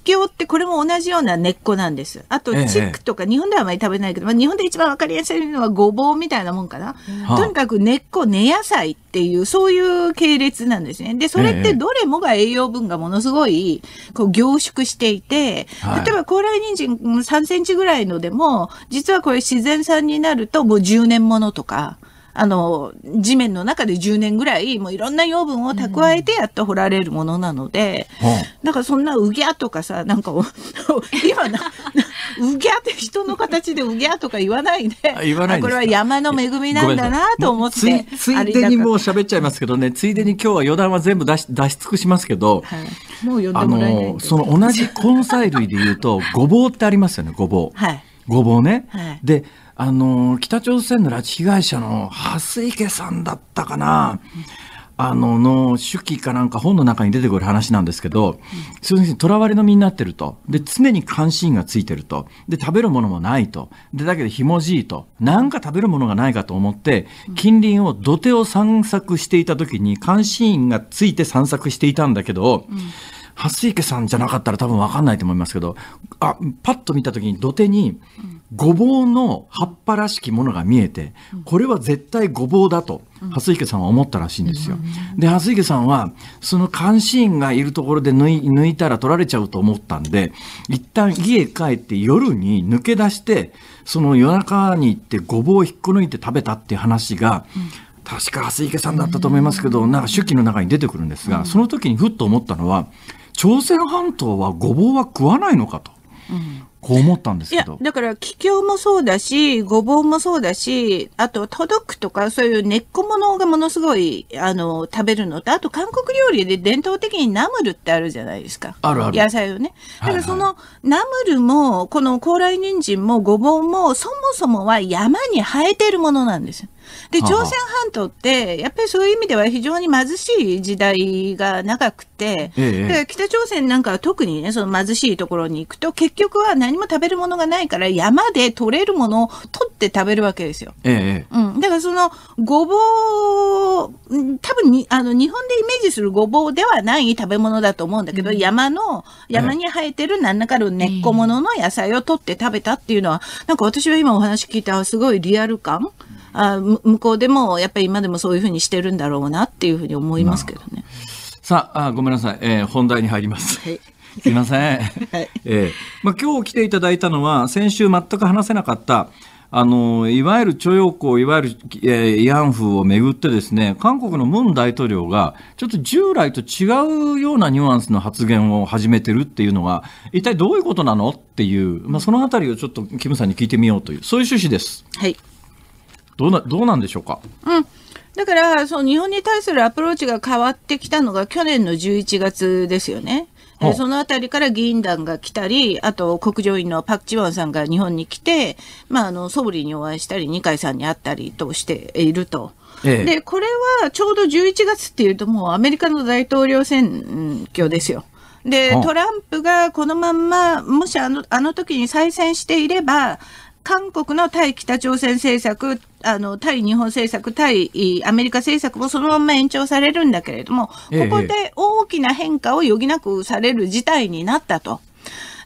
桔梗ってこれも同じような根っこなんです。あと、チックとか、日本ではあまり食べないけど、まあ、日本で一番わかりやすいのはごぼうみたいなもんかな。とにかく根っこ、根野菜っていう、そういう系列なんですね。で、それってどれもが栄養分がものすごい、こう凝縮していて、例えば高麗人参3センチぐらいのでも、実はこれ自然産になるともう10年ものとか。あの、地面の中で10年ぐらい、もういろんな養分を蓄えてやっと掘られるものなので、うん、だからそんなうぎゃとかさ、なんか、今な、うぎゃって人の形でうぎゃとか言わないで、言わないこれは山の恵みなんだなと思って。ついでにもう喋っちゃいますけどね、ついでに今日は余談は全部出し出し尽くしますけど、はい、もう読んでもらえその同じ根菜類で言うと、ごぼうってありますよね、ごぼう。はいごぼうね、はい、であの北朝鮮の拉致被害者の蓮池さんだったかな。あのの手記かなんか本の中に出てくる話なんですけど、そういうふう囚われの身になってると。で、常に関心がついてると。で、食べるものもないと。で、だけどひもじいと。なんか食べるものがないかと思って、近隣を土手を散策していた時に監視員がついて散策していたんだけど、うん蓮池さんじゃなかったら多分分かんないと思いますけど、あ、パッと見た時に土手に、ごぼうの葉っぱらしきものが見えて、これは絶対ごぼうだと、蓮池さんは思ったらしいんですよ。で、蓮池さんは、その監視員がいるところで抜いたら取られちゃうと思ったんで、一旦家へ帰って夜に抜け出して、その夜中に行ってごぼうを引っこ抜いて食べたっていう話が、確か蓮池さんだったと思いますけど、なんか手記の中に出てくるんですが、その時にふっと思ったのは、朝鮮半島はごぼうは食わないのかと。こう思ったんですけど。だから、気境もそうだし、ごぼうもそうだし、あと、届くとか、そういう根っこものがものすごい、あの、食べるのと、あと、韓国料理で伝統的にナムルってあるじゃないですか。あるある。野菜をね。だから、その、ナムルも、この高麗人参もごぼうも、そもそもは山に生えてるものなんですよ。で、朝鮮半島って、やっぱりそういう意味では非常に貧しい時代が長くて、ええ、北朝鮮なんかは特にね、その貧しいところに行くと、結局は何も食べるものがないから、山で取れるものを取って食べるわけですよ。ええ、うん。だからその、ごぼう、多分に、あの、日本でイメージするごぼうではない食べ物だと思うんだけど、うん、山の、山に生えてる何らかの根っこものの野菜を取って食べたっていうのは、なんか私は今お話聞いたすごいリアル感あ向こうでもやっぱり今でもそういうふうにしてるんだろうなっていうふうに思いますけどね。さああごめんなさい、えー、本題に入ります。はい すみません。はい、えー、まあ、今日来ていただいたのは、先週全く話せなかった、あの、いわゆる徴用工、いわゆる、えー、慰安婦をめぐってですね、韓国のムン大統領が、ちょっと従来と違うようなニュアンスの発言を始めてるっていうのは一体どういうことなのっていう、まあ、そのあたりをちょっと、キムさんに聞いてみようという、そういう趣旨です。はい。どうなどうなんでしょうか。うんだからその日本に対するアプローチが変わってきたのが去年の11月ですよね。そのあたりから議員団が来たり、あと国情委員のパク・チワンさんが日本に来て、まあ、あの総理にお会いしたり、二階さんに会ったりとしていると。ええ、で、これはちょうど11月っていうと、もうアメリカの大統領選挙ですよ。で、トランプがこのまんま、もしあの、あの時に再選していれば、韓国の対北朝鮮政策、あの、対日本政策、対アメリカ政策もそのまま延長されるんだけれども、ここで大きな変化を余儀なくされる事態になったと。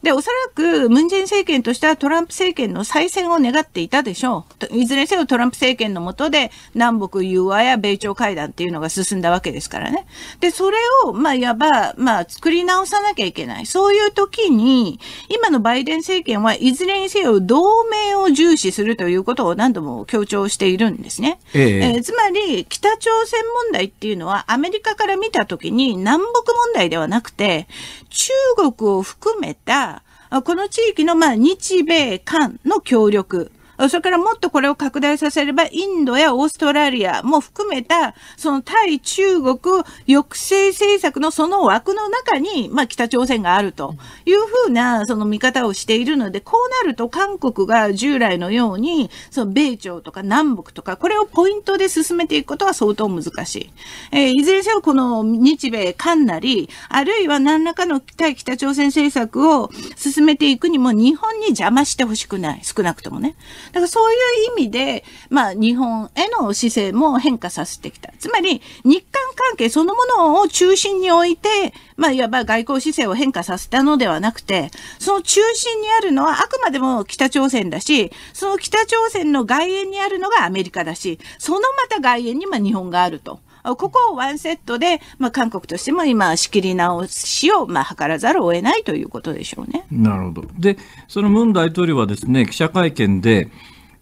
で、おそらくムンジェイン政権としてはトランプ政権の再選を願っていたでしょう。いずれにせよトランプ政権の下で南北融和や米朝会談っていうのが進んだわけですからね。で、それを、まあ、いわば、まあ、作り直さなきゃいけない。そういう時に、今のバイデン政権はいずれにせよ同盟を重視するということを何度も強調しているんですね。えええー、つまり、北朝鮮問題っていうのはアメリカから見た時に南北問題ではなくて、中国を含めたこの地域の、まあ、日米韓の協力それからもっとこれを拡大させれば、インドやオーストラリアも含めた、その対中国抑制政策のその枠の中に、まあ、北朝鮮があるというふうな、その見方をしているので、こうなると韓国が従来のように、その米朝とか南北とか、これをポイントで進めていくことは相当難しい。えー、いずれにせよ、この日米韓なり、あるいは何らかの対北朝鮮政策を進めていくにも、日本に邪魔してほしくない。少なくともね。だからそういう意味で、まあ、日本への姿勢も変化させてきた。つまり、日韓関係そのものを中心に置いて、まあ、いわば外交姿勢を変化させたのではなくて、その中心にあるのはあくまでも北朝鮮だし、その北朝鮮の外縁にあるのがアメリカだし、そのまた外縁にま日本があると。ここをワンセットで、まあ、韓国としても今、仕切り直しを、まあ、図らざるを得ないということでしょうね。なるほど。で、そのムン大統領はですね、記者会見で、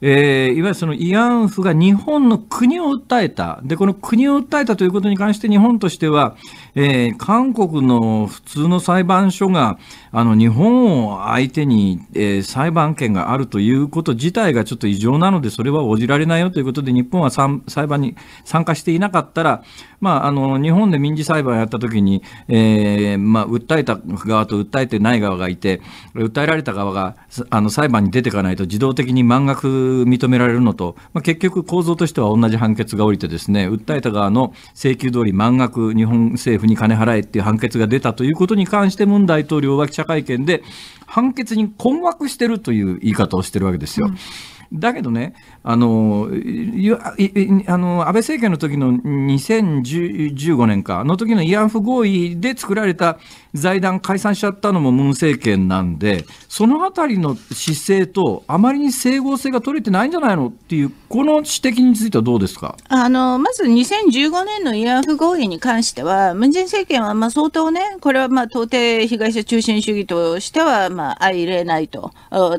えー、いわゆるその慰安婦が日本の国を訴えたでこの国を訴えたということに関して日本としては、えー、韓国の普通の裁判所があの日本を相手に、えー、裁判権があるということ自体がちょっと異常なのでそれは応じられないよということで日本は裁判に参加していなかったら、まあ、あの日本で民事裁判をやった時に、えー、まあ、訴えた側と訴えてない側がいて訴えられた側があの裁判に出ていかないと自動的に満額認められるのと、まあ、結局構造としては同じ判決が下りてですね訴えた側の請求通り満額日本政府府に金払えっていう判決が出たということに関して、ムン大統領は記者会見で、判決に困惑してるという言い方をしてるわけですよ。うんだけどね、あのあの安倍政権の時の2015年か、の時の慰安婦合意で作られた財団解散しちゃったのもムン政権なんで、そのあたりの姿勢と、あまりに整合性が取れてないんじゃないのっていう、この指摘についてはどうですかあのまず2015年の慰安婦合意に関しては、ムン・ジェイン政権はまあ相当ね、これはまあ到底被害者中心主義としてはまあ相入れないと、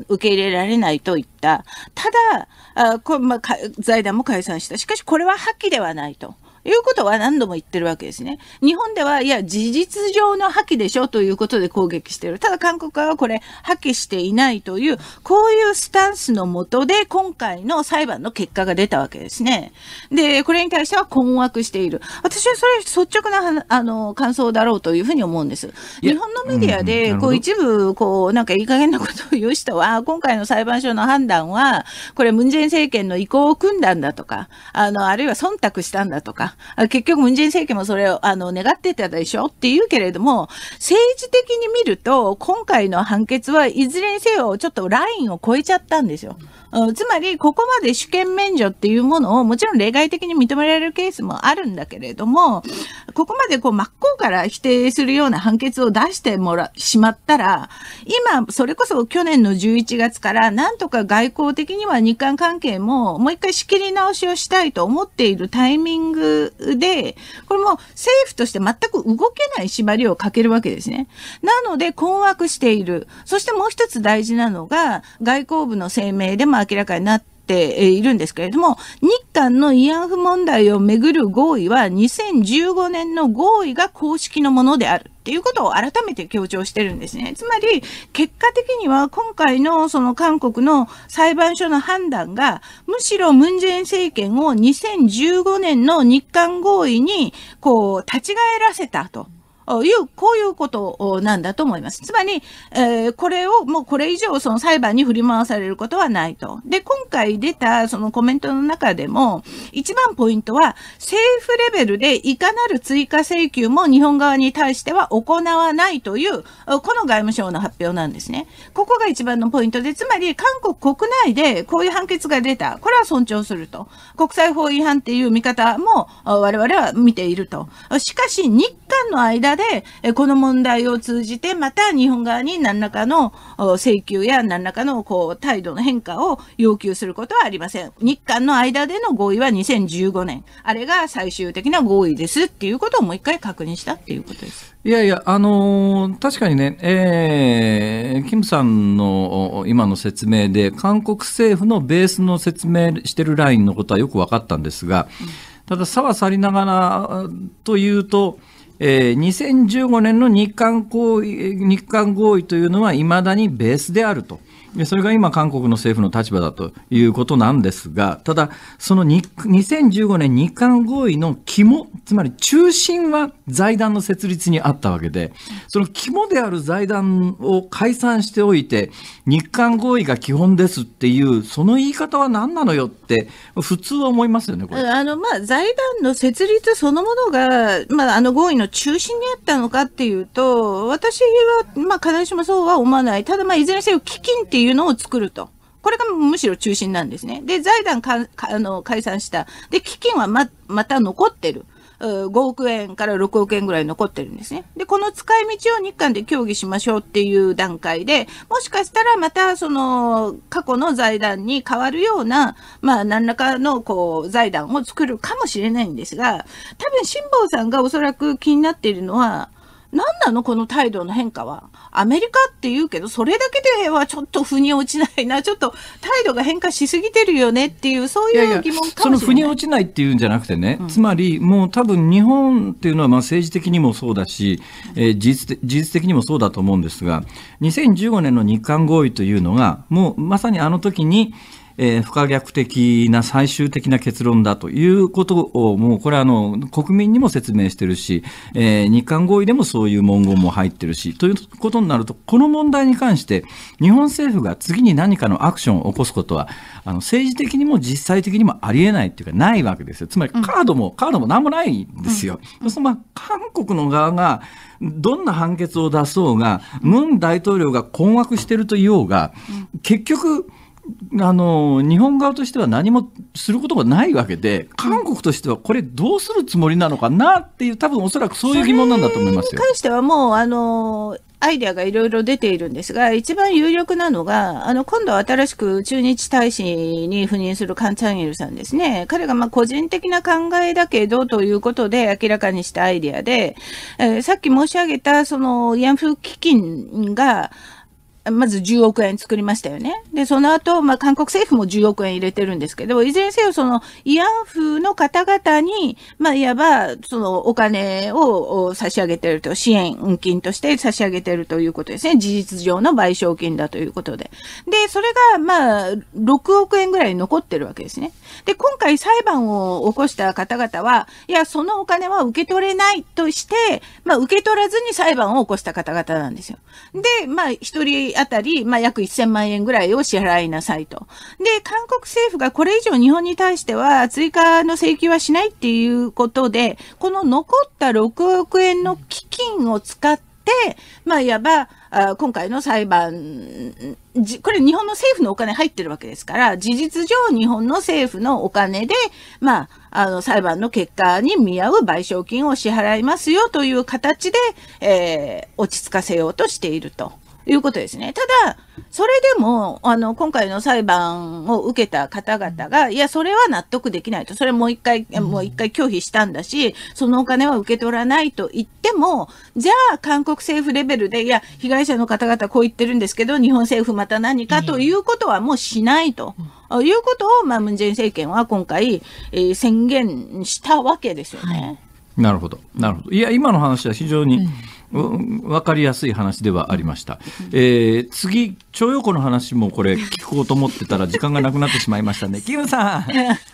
受け入れられないといった。ただあこまあ、財団も解散した。しかしこれは破棄ではないと。いうことは何度も言ってるわけですね。日本では、いや、事実上の破棄でしょということで攻撃してる。ただ韓国側はこれ、破棄していないという、こういうスタンスのもとで、今回の裁判の結果が出たわけですね。で、これに対しては困惑している。私はそれ率直な、あの、感想だろうというふうに思うんです。日本のメディアで、こう一部、こう、なんかいい加減なことを言う人は、今回の裁判所の判断は、これ、ムンジェイン政権の意向を組んだんだとか、あの、あるいは忖度したんだとか、結局文在ン政権もそれをあの願ってたでしょっていうけれども、政治的に見ると、今回の判決はいずれにせよちょっとラインを超えちゃったんですよ。つまり、ここまで主権免除っていうものを、もちろん例外的に認められるケースもあるんだけれども、ここまでこう真っ向から否定するような判決を出してもら、しまったら、今、それこそ去年の11月から、なんとか外交的には日韓関係も、もう一回仕切り直しをしたいと思っているタイミングで、これも政府として全く動けない縛りをかけるわけですね。なので困惑している。そしてもう一つ大事なのが、外交部の声明でも明らかになったっているんですけれども、日韓の慰安婦問題をめぐる合意は2015年の合意が公式のものである。っていうことを改めて強調してるんですね。つまり、結果的には今回のその韓国の裁判所の判断が、むしろムンジェイン政権を2015年の日韓合意に、こう、立ち返らせたと。いうこういうことなんだと思います。つまり、えー、これをもうこれ以上その裁判に振り回されることはないと。で、今回出たそのコメントの中でも、一番ポイントは、政府レベルでいかなる追加請求も日本側に対しては行わないという、この外務省の発表なんですね。ここが一番のポイントで、つまり韓国国内でこういう判決が出た。これは尊重すると。国際法違反っていう見方も我々は見ていると。しかし、日間の間で、この問題を通じて、また日本側に何らかの請求や何らかのこう態度の変化を要求することはありません。日韓の間での合意は2015年。あれが最終的な合意ですっていうことをもう一回確認したっていうことです。いやいや、あのー、確かにね、えー、キムさんの今の説明で、韓国政府のベースの説明してるラインのことはよく分かったんですが、ただ、差は去りながらというと、えー、2015年の日韓合意日韓合意というのはいまだにベースであると。それが今、韓国の政府の立場だということなんですが、ただ、その2015年日韓合意の肝、つまり中心は財団の設立にあったわけで、その肝である財団を解散しておいて、日韓合意が基本ですっていう、その言い方は何なのよって、普通は思いますよね、これ。あの、まあ、財団の設立そのものが、まあ、あの合意の中心にあったのかっていうと、私は、まあ、必ずしもそうは思わない。ただ、まあ、いずれにせよ、基金っていういうのを作ると。これがむしろ中心なんですね。で、財団かあの解散した。で、基金はま、また残ってる。5億円から6億円ぐらい残ってるんですね。で、この使い道を日韓で協議しましょうっていう段階で、もしかしたらまたその過去の財団に変わるような、まあ何らかのこう財団を作るかもしれないんですが、多分辛坊さんがおそらく気になっているのは、何なのこの態度の変化は。アメリカって言うけど、それだけではちょっと腑に落ちないな、ちょっと態度が変化しすぎてるよねっていう、そういう疑問かもしれない。いやいやその腑に落ちないっていうんじゃなくてね、うん、つまりもう多分日本っていうのはまあ政治的にもそうだし、えー、事実、事実的にもそうだと思うんですが、2015年の日韓合意というのが、もうまさにあの時に、えー、不可逆的な最終的な結論だということを、もうこれはあの国民にも説明してるし、えー、日韓合意でもそういう文言も入ってるし、ということになると、この問題に関して、日本政府が次に何かのアクションを起こすことは、あの政治的にも実際的にもありえないというか、ないわけですよ。つまりカードも、うん、カードも何もないんですよ。うん、そのま韓国の側がどんな判決を出そうが、ムン大統領が困惑してると言おうが、結局、あの日本側としては何もすることがないわけで、韓国としてはこれ、どうするつもりなのかなっていう、多分おそらくそういう疑問なんだと思いますよ。関してはもうあのアイデアがいろいろ出ているんですが、一番有力なのが、あの今度新しく駐日大使に赴任するカン・チャンイルさんですね、彼がまあ個人的な考えだけどということで明らかにしたアイデアで、えー、さっき申し上げたその慰安婦基金が、まず10億円作りましたよね。で、その後、まあ、韓国政府も10億円入れてるんですけど、いずれにせよ、その、慰安婦の方々に、まあ、いわば、その、お金を差し上げてると、支援金として差し上げてるということですね。事実上の賠償金だということで。で、それが、まあ、6億円ぐらい残ってるわけですね。で、今回裁判を起こした方々は、いや、そのお金は受け取れないとして、まあ、受け取らずに裁判を起こした方々なんですよ。で、まあ、一人当たり、まあ、約1000万円ぐらいを支払いなさいと。で、韓国政府がこれ以上日本に対しては追加の請求はしないっていうことで、この残った6億円の基金を使って、、まあ、いわばあ今回の裁判これ日本の政府のお金入ってるわけですから事実上日本の政府のお金で、まあ、あの裁判の結果に見合う賠償金を支払いますよという形で、えー、落ち着かせようとしていると。いうことですね。ただ、それでも、あの、今回の裁判を受けた方々が、いや、それは納得できないと。それもう一回、もう一回拒否したんだし、そのお金は受け取らないと言っても、じゃあ、韓国政府レベルで、いや、被害者の方々こう言ってるんですけど、日本政府また何かということはもうしないと。いうことを、まあ、ムン・ジェイン政権は今回、えー、宣言したわけですよね。なるほど。なるほど。いや、今の話は非常に、うん、分かりやすい話ではありました、えー、次徴用工の話もこれ聞こうと思ってたら時間がなくなってしまいましたねキムさん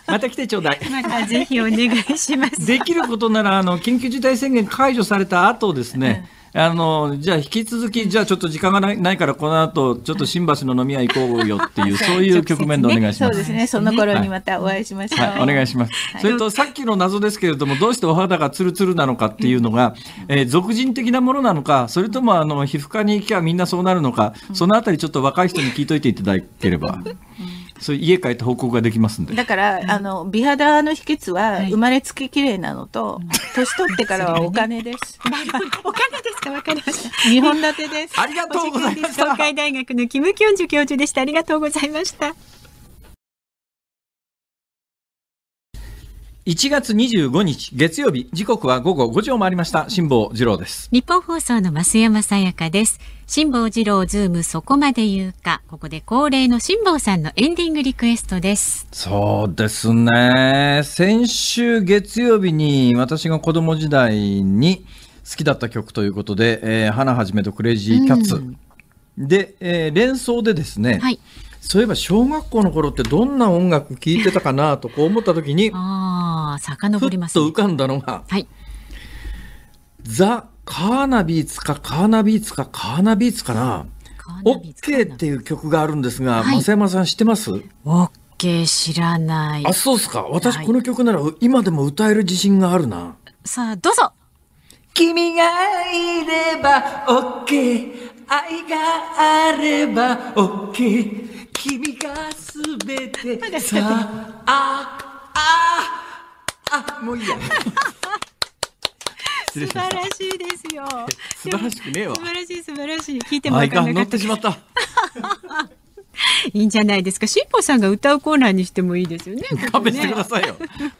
また来てちょうだいまたぜひお願いしますできることならあの緊急事態宣言解除された後ですね、あの、じゃあ引き続き、じゃあちょっと時間がないないから、この後、ちょっと新橋の飲み屋行こうよっていう、そういう局面でお願いします。ね、そうですね。その頃にまたお会いしましょう。はいはい、お願いします。それと、さっきの謎ですけれども、どうしてお肌がつるつるなのかっていうのが、えー、俗人的なものなのか、それとも、あの、皮膚科に行きゃみんなそうなるのか、そのあたりちょっと若い人に聞いといていただければ。そう家帰って報告ができますんで。だから、あの、美肌の秘訣は、生まれつき綺麗なのと、年取ってからはお金です。お金ですかわかりました。日本立てです。ありがとうございました。東海大学のキム・キョンジュ教授でした。ありがとうございました。一月二十五日月曜日時刻は午後五時を回りました辛坊治郎です日本放送の増山さやかです辛坊治郎ズームそこまで言うか。ここで恒例の辛坊さんのエンディングリクエストです。そうですね。先週月曜日に私が子供時代に好きだった曲ということで、えー、花はじめとクレイジーキャッツ。で、えー、連想でですね、はい、そういえば小学校の頃ってどんな音楽聴いてたかなとこう思った時に、ああ、遡ります、ね、と浮かんだのが、はい、ザ・カーナビーツか、カーナビーツか、カーナビーツかな。オッケーっていう曲があるんですが、はい、山さん知ってますオッケー知らない。あ、そうっすか。私この曲なら今でも歌える自信があるな。はい、さあ、どうぞ君がいればオッケー。愛があればオッケー。君がすべて さあ、あ、あ、あ、もういいや。しし素晴らしいですよ。素晴らしくねえわ。素晴らしい素晴らしい。聞いてもらかん乗ってしまった。いいんじゃないですか。しんぽさんが歌うコーナーにしてもいいですよね。勘弁してくださいよ。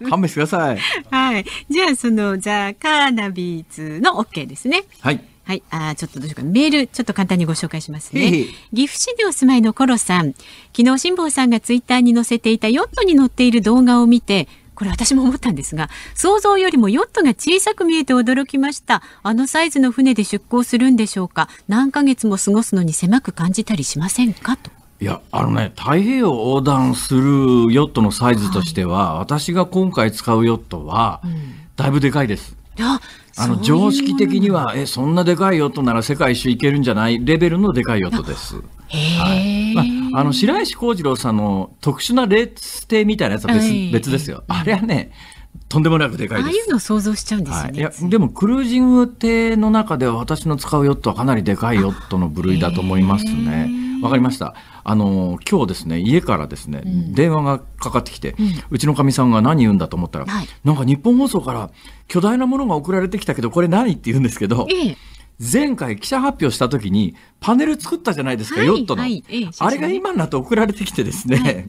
勘弁してください。はい。じゃあそのザカーナビーズの OK ですね。はい。はい、あちょっとどうしようか。メール、ちょっと簡単にご紹介しますね。岐阜市でお住まいのコロさん。昨日、辛坊さんがツイッターに載せていたヨットに乗っている動画を見て、これ私も思ったんですが、想像よりもヨットが小さく見えて驚きました。あのサイズの船で出航するんでしょうか。何ヶ月も過ごすのに狭く感じたりしませんかと。いやあのね太平洋横断するヨットのサイズとしては、はい、私が今回使うヨットは、うん、だいぶでかいです。ああの常識的にはえそんなでかいヨットなら世界一周いけるんじゃないレベルのでかいヨットです。はいまあ、あの白石耕次郎さんの特殊なレース艇みたいなやつは別,、別ですよ。あれはねとんでもなくでかいです。ああいうの想像しちゃうんですよね。はい、いやでもクルージング艇の中では私の使うヨットはかなりでかいヨットの部類だと思いますね。わかりました。あの今日ですね家からですね、うん、電話がかかってきて、うん、ちのかみさんが何言うんだと思ったら、はい、なんか日本放送から巨大なものが送られてきたけどこれ何って言うんですけど。ええ前回記者発表した時にパネル作ったじゃないですか、はい、ヨットの、はいあれが今になって送られてきてですね、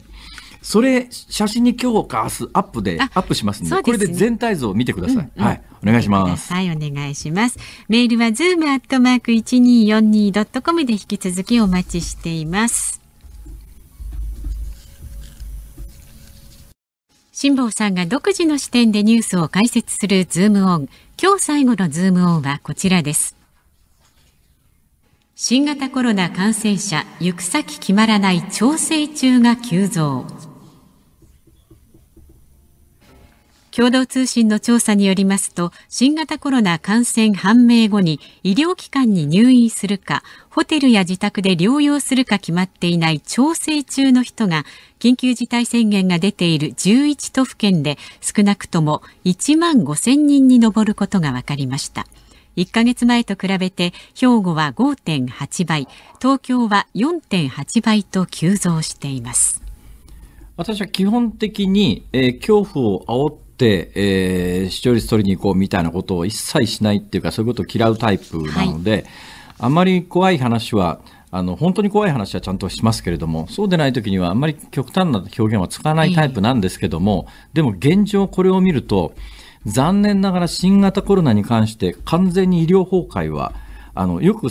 それ、写真に今日か明日アップで、アップしますので、ね、これで全体像を見てください。うんうん、はい。お願いします。はい、お願いします。メールはズームアットマーク一二四二ドットコムで引き続きお待ちしています。辛坊さんが独自の視点でニュースを解説するズームオン。今日最後のズームオンはこちらです。新型コロナ感染者、行く先決まらない調整中が急増。共同通信の調査によりますと新型コロナ感染判明後に医療機関に入院するかホテルや自宅で療養するか決まっていない調整中の人が緊急事態宣言が出ている11都府県で少なくとも1万5000人に上ることが分かりました。1ヶ月前と比べて兵庫は5.8倍、東京は4.8倍と急増しています。私は基本的に、えー、恐怖を煽っ、えー、視聴率取りに行こうみたいなことを一切しないっていうか、そういうことを嫌うタイプなので、はい、あまり怖い話は、あの本当に怖い話はちゃんとしますけれどもそうでない時にはあんまり極端な表現は使わないタイプなんですけども、でも現状これを見ると残念ながら新型コロナに関して完全に医療崩壊はあのよく、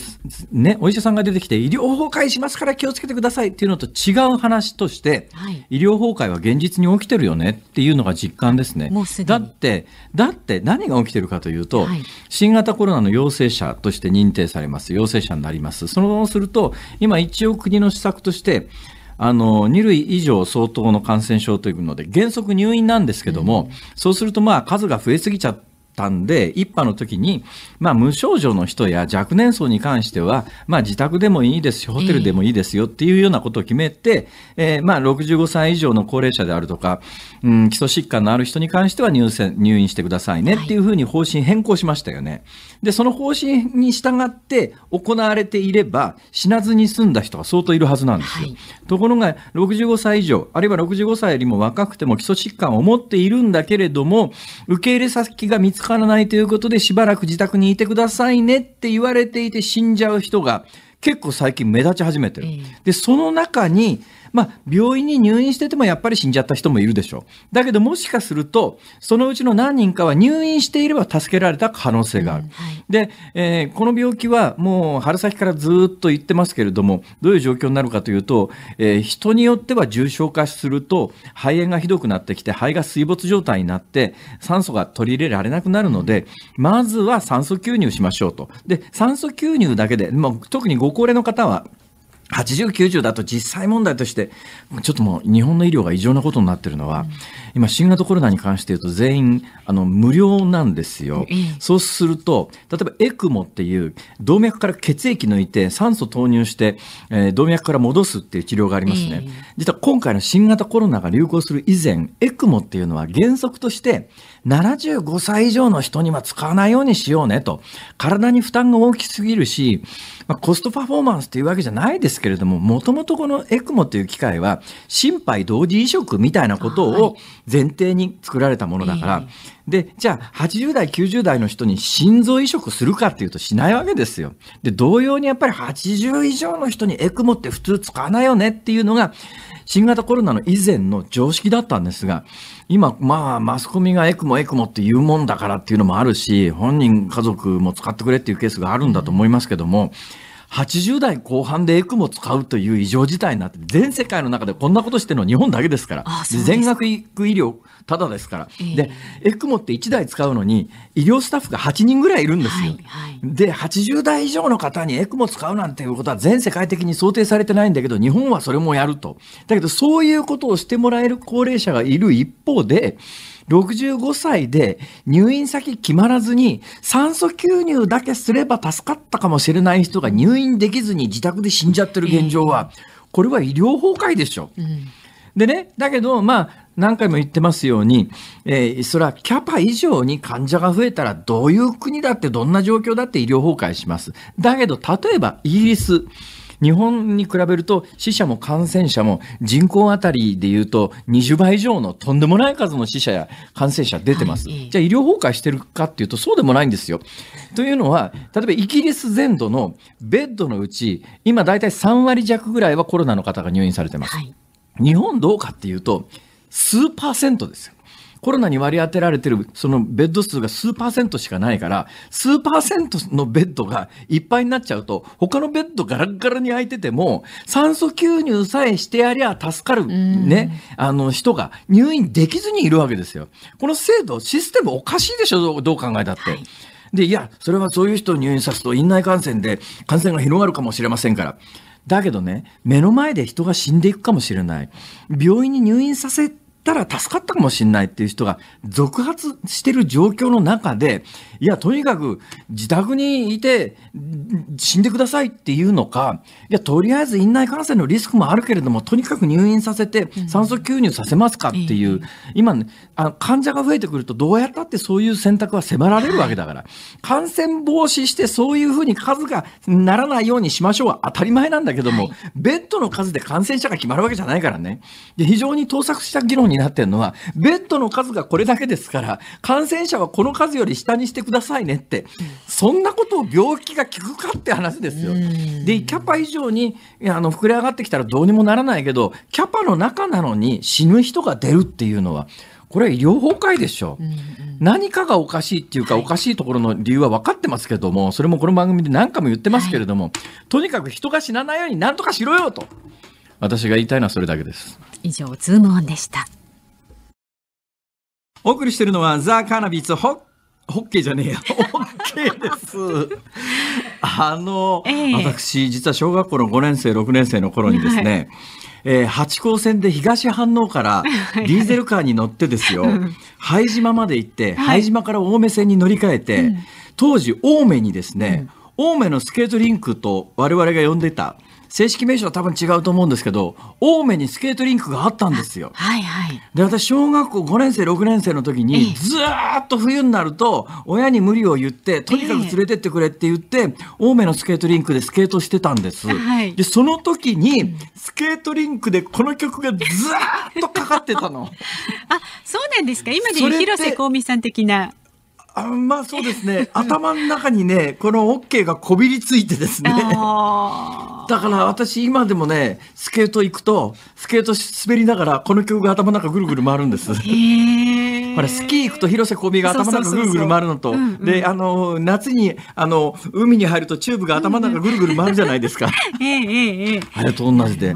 ね、お医者さんが出てきて医療崩壊しますから気をつけてくださいっていうのと違う話として、はい、医療崩壊は現実に起きてるよねっていうのが実感ですね。すだってだって何が起きてるかというと、はい、新型コロナの陽性者として認定されます陽性者になります。そのすると今一応国の施策としてあの2類以上相当の感染症というので原則入院なんですけども、うん、そうするとまあ数が増えすぎちゃってたんで、一波の時に、まあ、無症状の人や若年層に関しては、まあ、自宅でもいいですし、ホテルでもいいですよっていうようなことを決めて、えー、まあ、65歳以上の高齢者であるとか、うん、基礎疾患のある人に関しては入入院してくださいねっていうふうに方針変更しましたよね。で、その方針に従って行われていれば、死なずに済んだ人は相当いるはずなんですよ。はい、ところが、65歳以上、あるいは65歳よりも若くても基礎疾患を持っているんだけれども、受け入れ先が見つからないということで、しばらく自宅にいてくださいねって言われていて死んじゃう人が結構最近目立ち始めてる。で、その中に、まあ、病院に入院しててもやっぱり死んじゃった人もいるでしょう。だけどもしかすると、そのうちの何人かは入院していれば助けられた可能性がある。うんはい、で、えー、この病気はもう春先からずっと言ってますけれども、どういう状況になるかというと、えー、人によっては重症化すると、肺炎がひどくなってきて、肺が水没状態になって、酸素が取り入れられなくなるので、まずは酸素吸入しましょうと。で、酸素吸入だけで、もう特にご高齢の方は、80、90だと実際問題として、ちょっともう日本の医療が異常なことになってるのは、うん、今新型コロナに関して言うと全員、あの、無料なんですよ。そうすると、例えばエクモっていう、動脈から血液抜いて酸素投入して、えー、動脈から戻すっていう治療がありますね。実は今回の新型コロナが流行する以前、エクモっていうのは原則として、75歳以上の人には使わないようにしようねと、体に負担が大きすぎるし、まあ、コストパフォーマンスというわけじゃないですけれども、もともとこのエクモという機械は、心肺同時移植みたいなことを前提に作られたものだから、はい、で、じゃあ、80代、90代の人に心臓移植するかっていうとしないわけですよ。で、同様にやっぱり80以上の人にエクモって普通使わないよねっていうのが、新型コロナの以前の常識だったんですが、今、まあ、マスコミがエクモエクモって言うもんだからっていうのもあるし、本人家族も使ってくれっていうケースがあるんだと思いますけども、うん80代後半でエクモ使うという異常事態になって、全世界の中でこんなことしてるのは日本だけですから、ああ全額医療、ただですから、えー、で、エクモって1台使うのに、医療スタッフが8人ぐらいいるんですよ。はいはい、で、80代以上の方にエクモ使うなんていうことは全世界的に想定されてないんだけど、日本はそれもやると。だけど、そういうことをしてもらえる高齢者がいる一方で、65歳で入院先決まらずに酸素吸入だけすれば助かったかもしれない人が入院できずに自宅で死んじゃってる現状は、これは医療崩壊でしょ。うんでね、だけど、まあ、何回も言ってますように、えー、それはキャパ以上に患者が増えたら、どういう国だって、どんな状況だって医療崩壊します。だけど、例えば、イギリス。日本に比べると死者も感染者も人口あたりでいうと20倍以上のとんでもない数の死者や感染者出てます、はい、じゃあ医療崩壊してるかっていうとそうでもないんですよ。というのは例えばイギリス全土のベッドのうち今大体3割弱ぐらいはコロナの方が入院されてます。はい、日本どうかっていうと数パーセントですよ。コロナに割り当てられてるそのベッド数が数パーセントしかないから、数パーセントのベッドがいっぱいになっちゃうと、他のベッドガラガラに空いてても、酸素吸入さえしてやりゃ助かるね、あの人が入院できずにいるわけですよ。この制度、システムおかしいでしょ、どう考えたって。はいで、いや、それはそういう人を入院させると院内感染で感染が広がるかもしれませんから。だけどね、目の前で人が死んでいくかもしれない。病院に入院させったら助かったかもしれないっていう人が続発してる状況の中で、いや、とにかく自宅にいて死んでくださいっていうのか、いや、とりあえず院内感染のリスクもあるけれども、とにかく入院させて酸素吸入させますかっていう、うん、今、ね、あ患者が増えてくるとどうやったってそういう選択は迫られるわけだから、感染防止してそういうふうに数がならないようにしましょうは当たり前なんだけども、ベッドの数で感染者が決まるわけじゃないからね。で非常に盗作した議論になってるのは、ベッドの数がこれだけですから、感染者はこの数より下にしてくださいねって、そんなことを病気が効くかって話ですよ。で、キャパ以上にあの膨れ上がってきたらどうにもならないけど、キャパの中なのに死ぬ人が出るっていうのは、これは医療崩壊でしょ、うんうん、何かがおかしいっていうか、おかしいところの理由は分かってますけども、それもこの番組で何回も言ってますけれども、はい、とにかく人が死なないようになんとかしろよと、私が言いたいのはそれだけです。以上、ズームオンでした。お送りしているのはザ・カーナビーツホホッケーじゃねえや。オ ッケーです。あの、えー、私、実は小学校の5年生、6年生の頃にですね、はいえー、八高線で東飯能から ディーゼルカーに乗ってですよ、拝うん、島まで行って、拝、はい、島から青梅線に乗り換えて、うん、当時青梅にですね、うん、青梅のスケートリンクと我々が呼んでた正式名称は多分違うと思うんですけど青梅にスケートリンクがあったんですよ。はいはい、で私小学校5年生6年生の時に、ずっと冬になると親に無理を言ってとにかく連れてってくれって言って、青梅のスケートリンクでスケートしてたんです。はい、でその時にスケートリンクでこの曲がずっとかかってたの。あそうなんですか今で広瀬香美さん的な。あまあそうですね 頭の中にねこの OK がこびりついてですね だから私今でもねスケート行くとスケート滑りながらこの曲が頭の中ぐるぐる回るんです。へーほらスキー行くと広瀬香美が頭の中ぐるぐる回るのとであの夏にあの海に入るとチューブが頭の中ぐるぐる回るじゃないですか。ええええ、あれと同じで、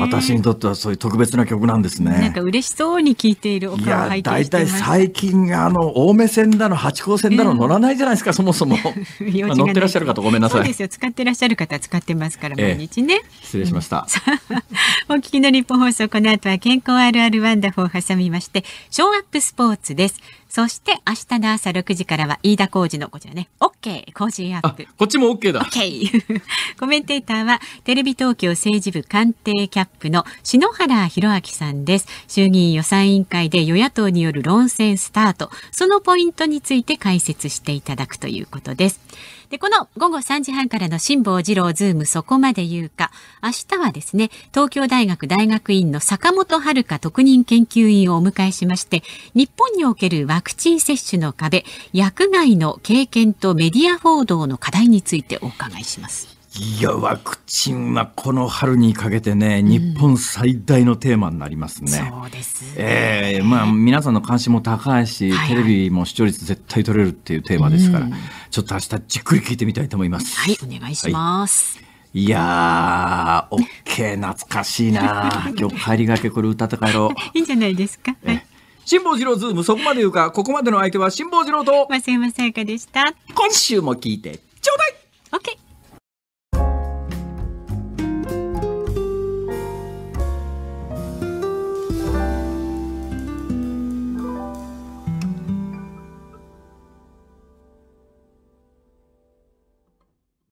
私にとってはそういう特別な曲なんですね。なんか嬉しそうに聴いているいや大体最近あの青梅線だの八甲線だの乗らないじゃないですか、そもそも。乗ってらっしゃる方ごめんなさい。そうですよ使ってらっしゃる方使ってますから毎日ね。失礼しました。お聞きの日本放送この後は健康あるあるワンダフォーを挟みましてショーアップスポーーツですそして明日の朝6時からは飯田浩二のこちらね、OK! 工事アップ。こっちも OK だ。OK! コメンテーターはテレビ東京政治部官邸キャップの篠原博明さんです。衆議院予算委員会で与野党による論戦スタート、そのポイントについて解説していただくということです。で、この午後3時半からの辛坊治郎ズームそこまで言うか、明日はですね、東京大学大学院の坂本遥特任研究員をお迎えしまして、日本におけるワワクチン接種の壁薬害の経験とメディア報道の課題についてお伺いします。いや、ワクチンはこの春にかけてね、日本最大のテーマになりますね。うん、そうです、ね、ええー、まあ、皆さんの関心も高いし、はい、テレビも視聴率絶対取れるっていうテーマですから、うん、ちょっと明日じっくり聞いてみたいと思います。はい、お願いします。はいいやー、オッケー、懐かしいな。今日帰りがけこれ歌って帰ろう。いいんじゃないですか。はい辛坊治郎ズーム、そこまで言うか、ここまでの相手は辛坊治郎と、松山さやかでした。今週も聞いて、ちょうだいオッケー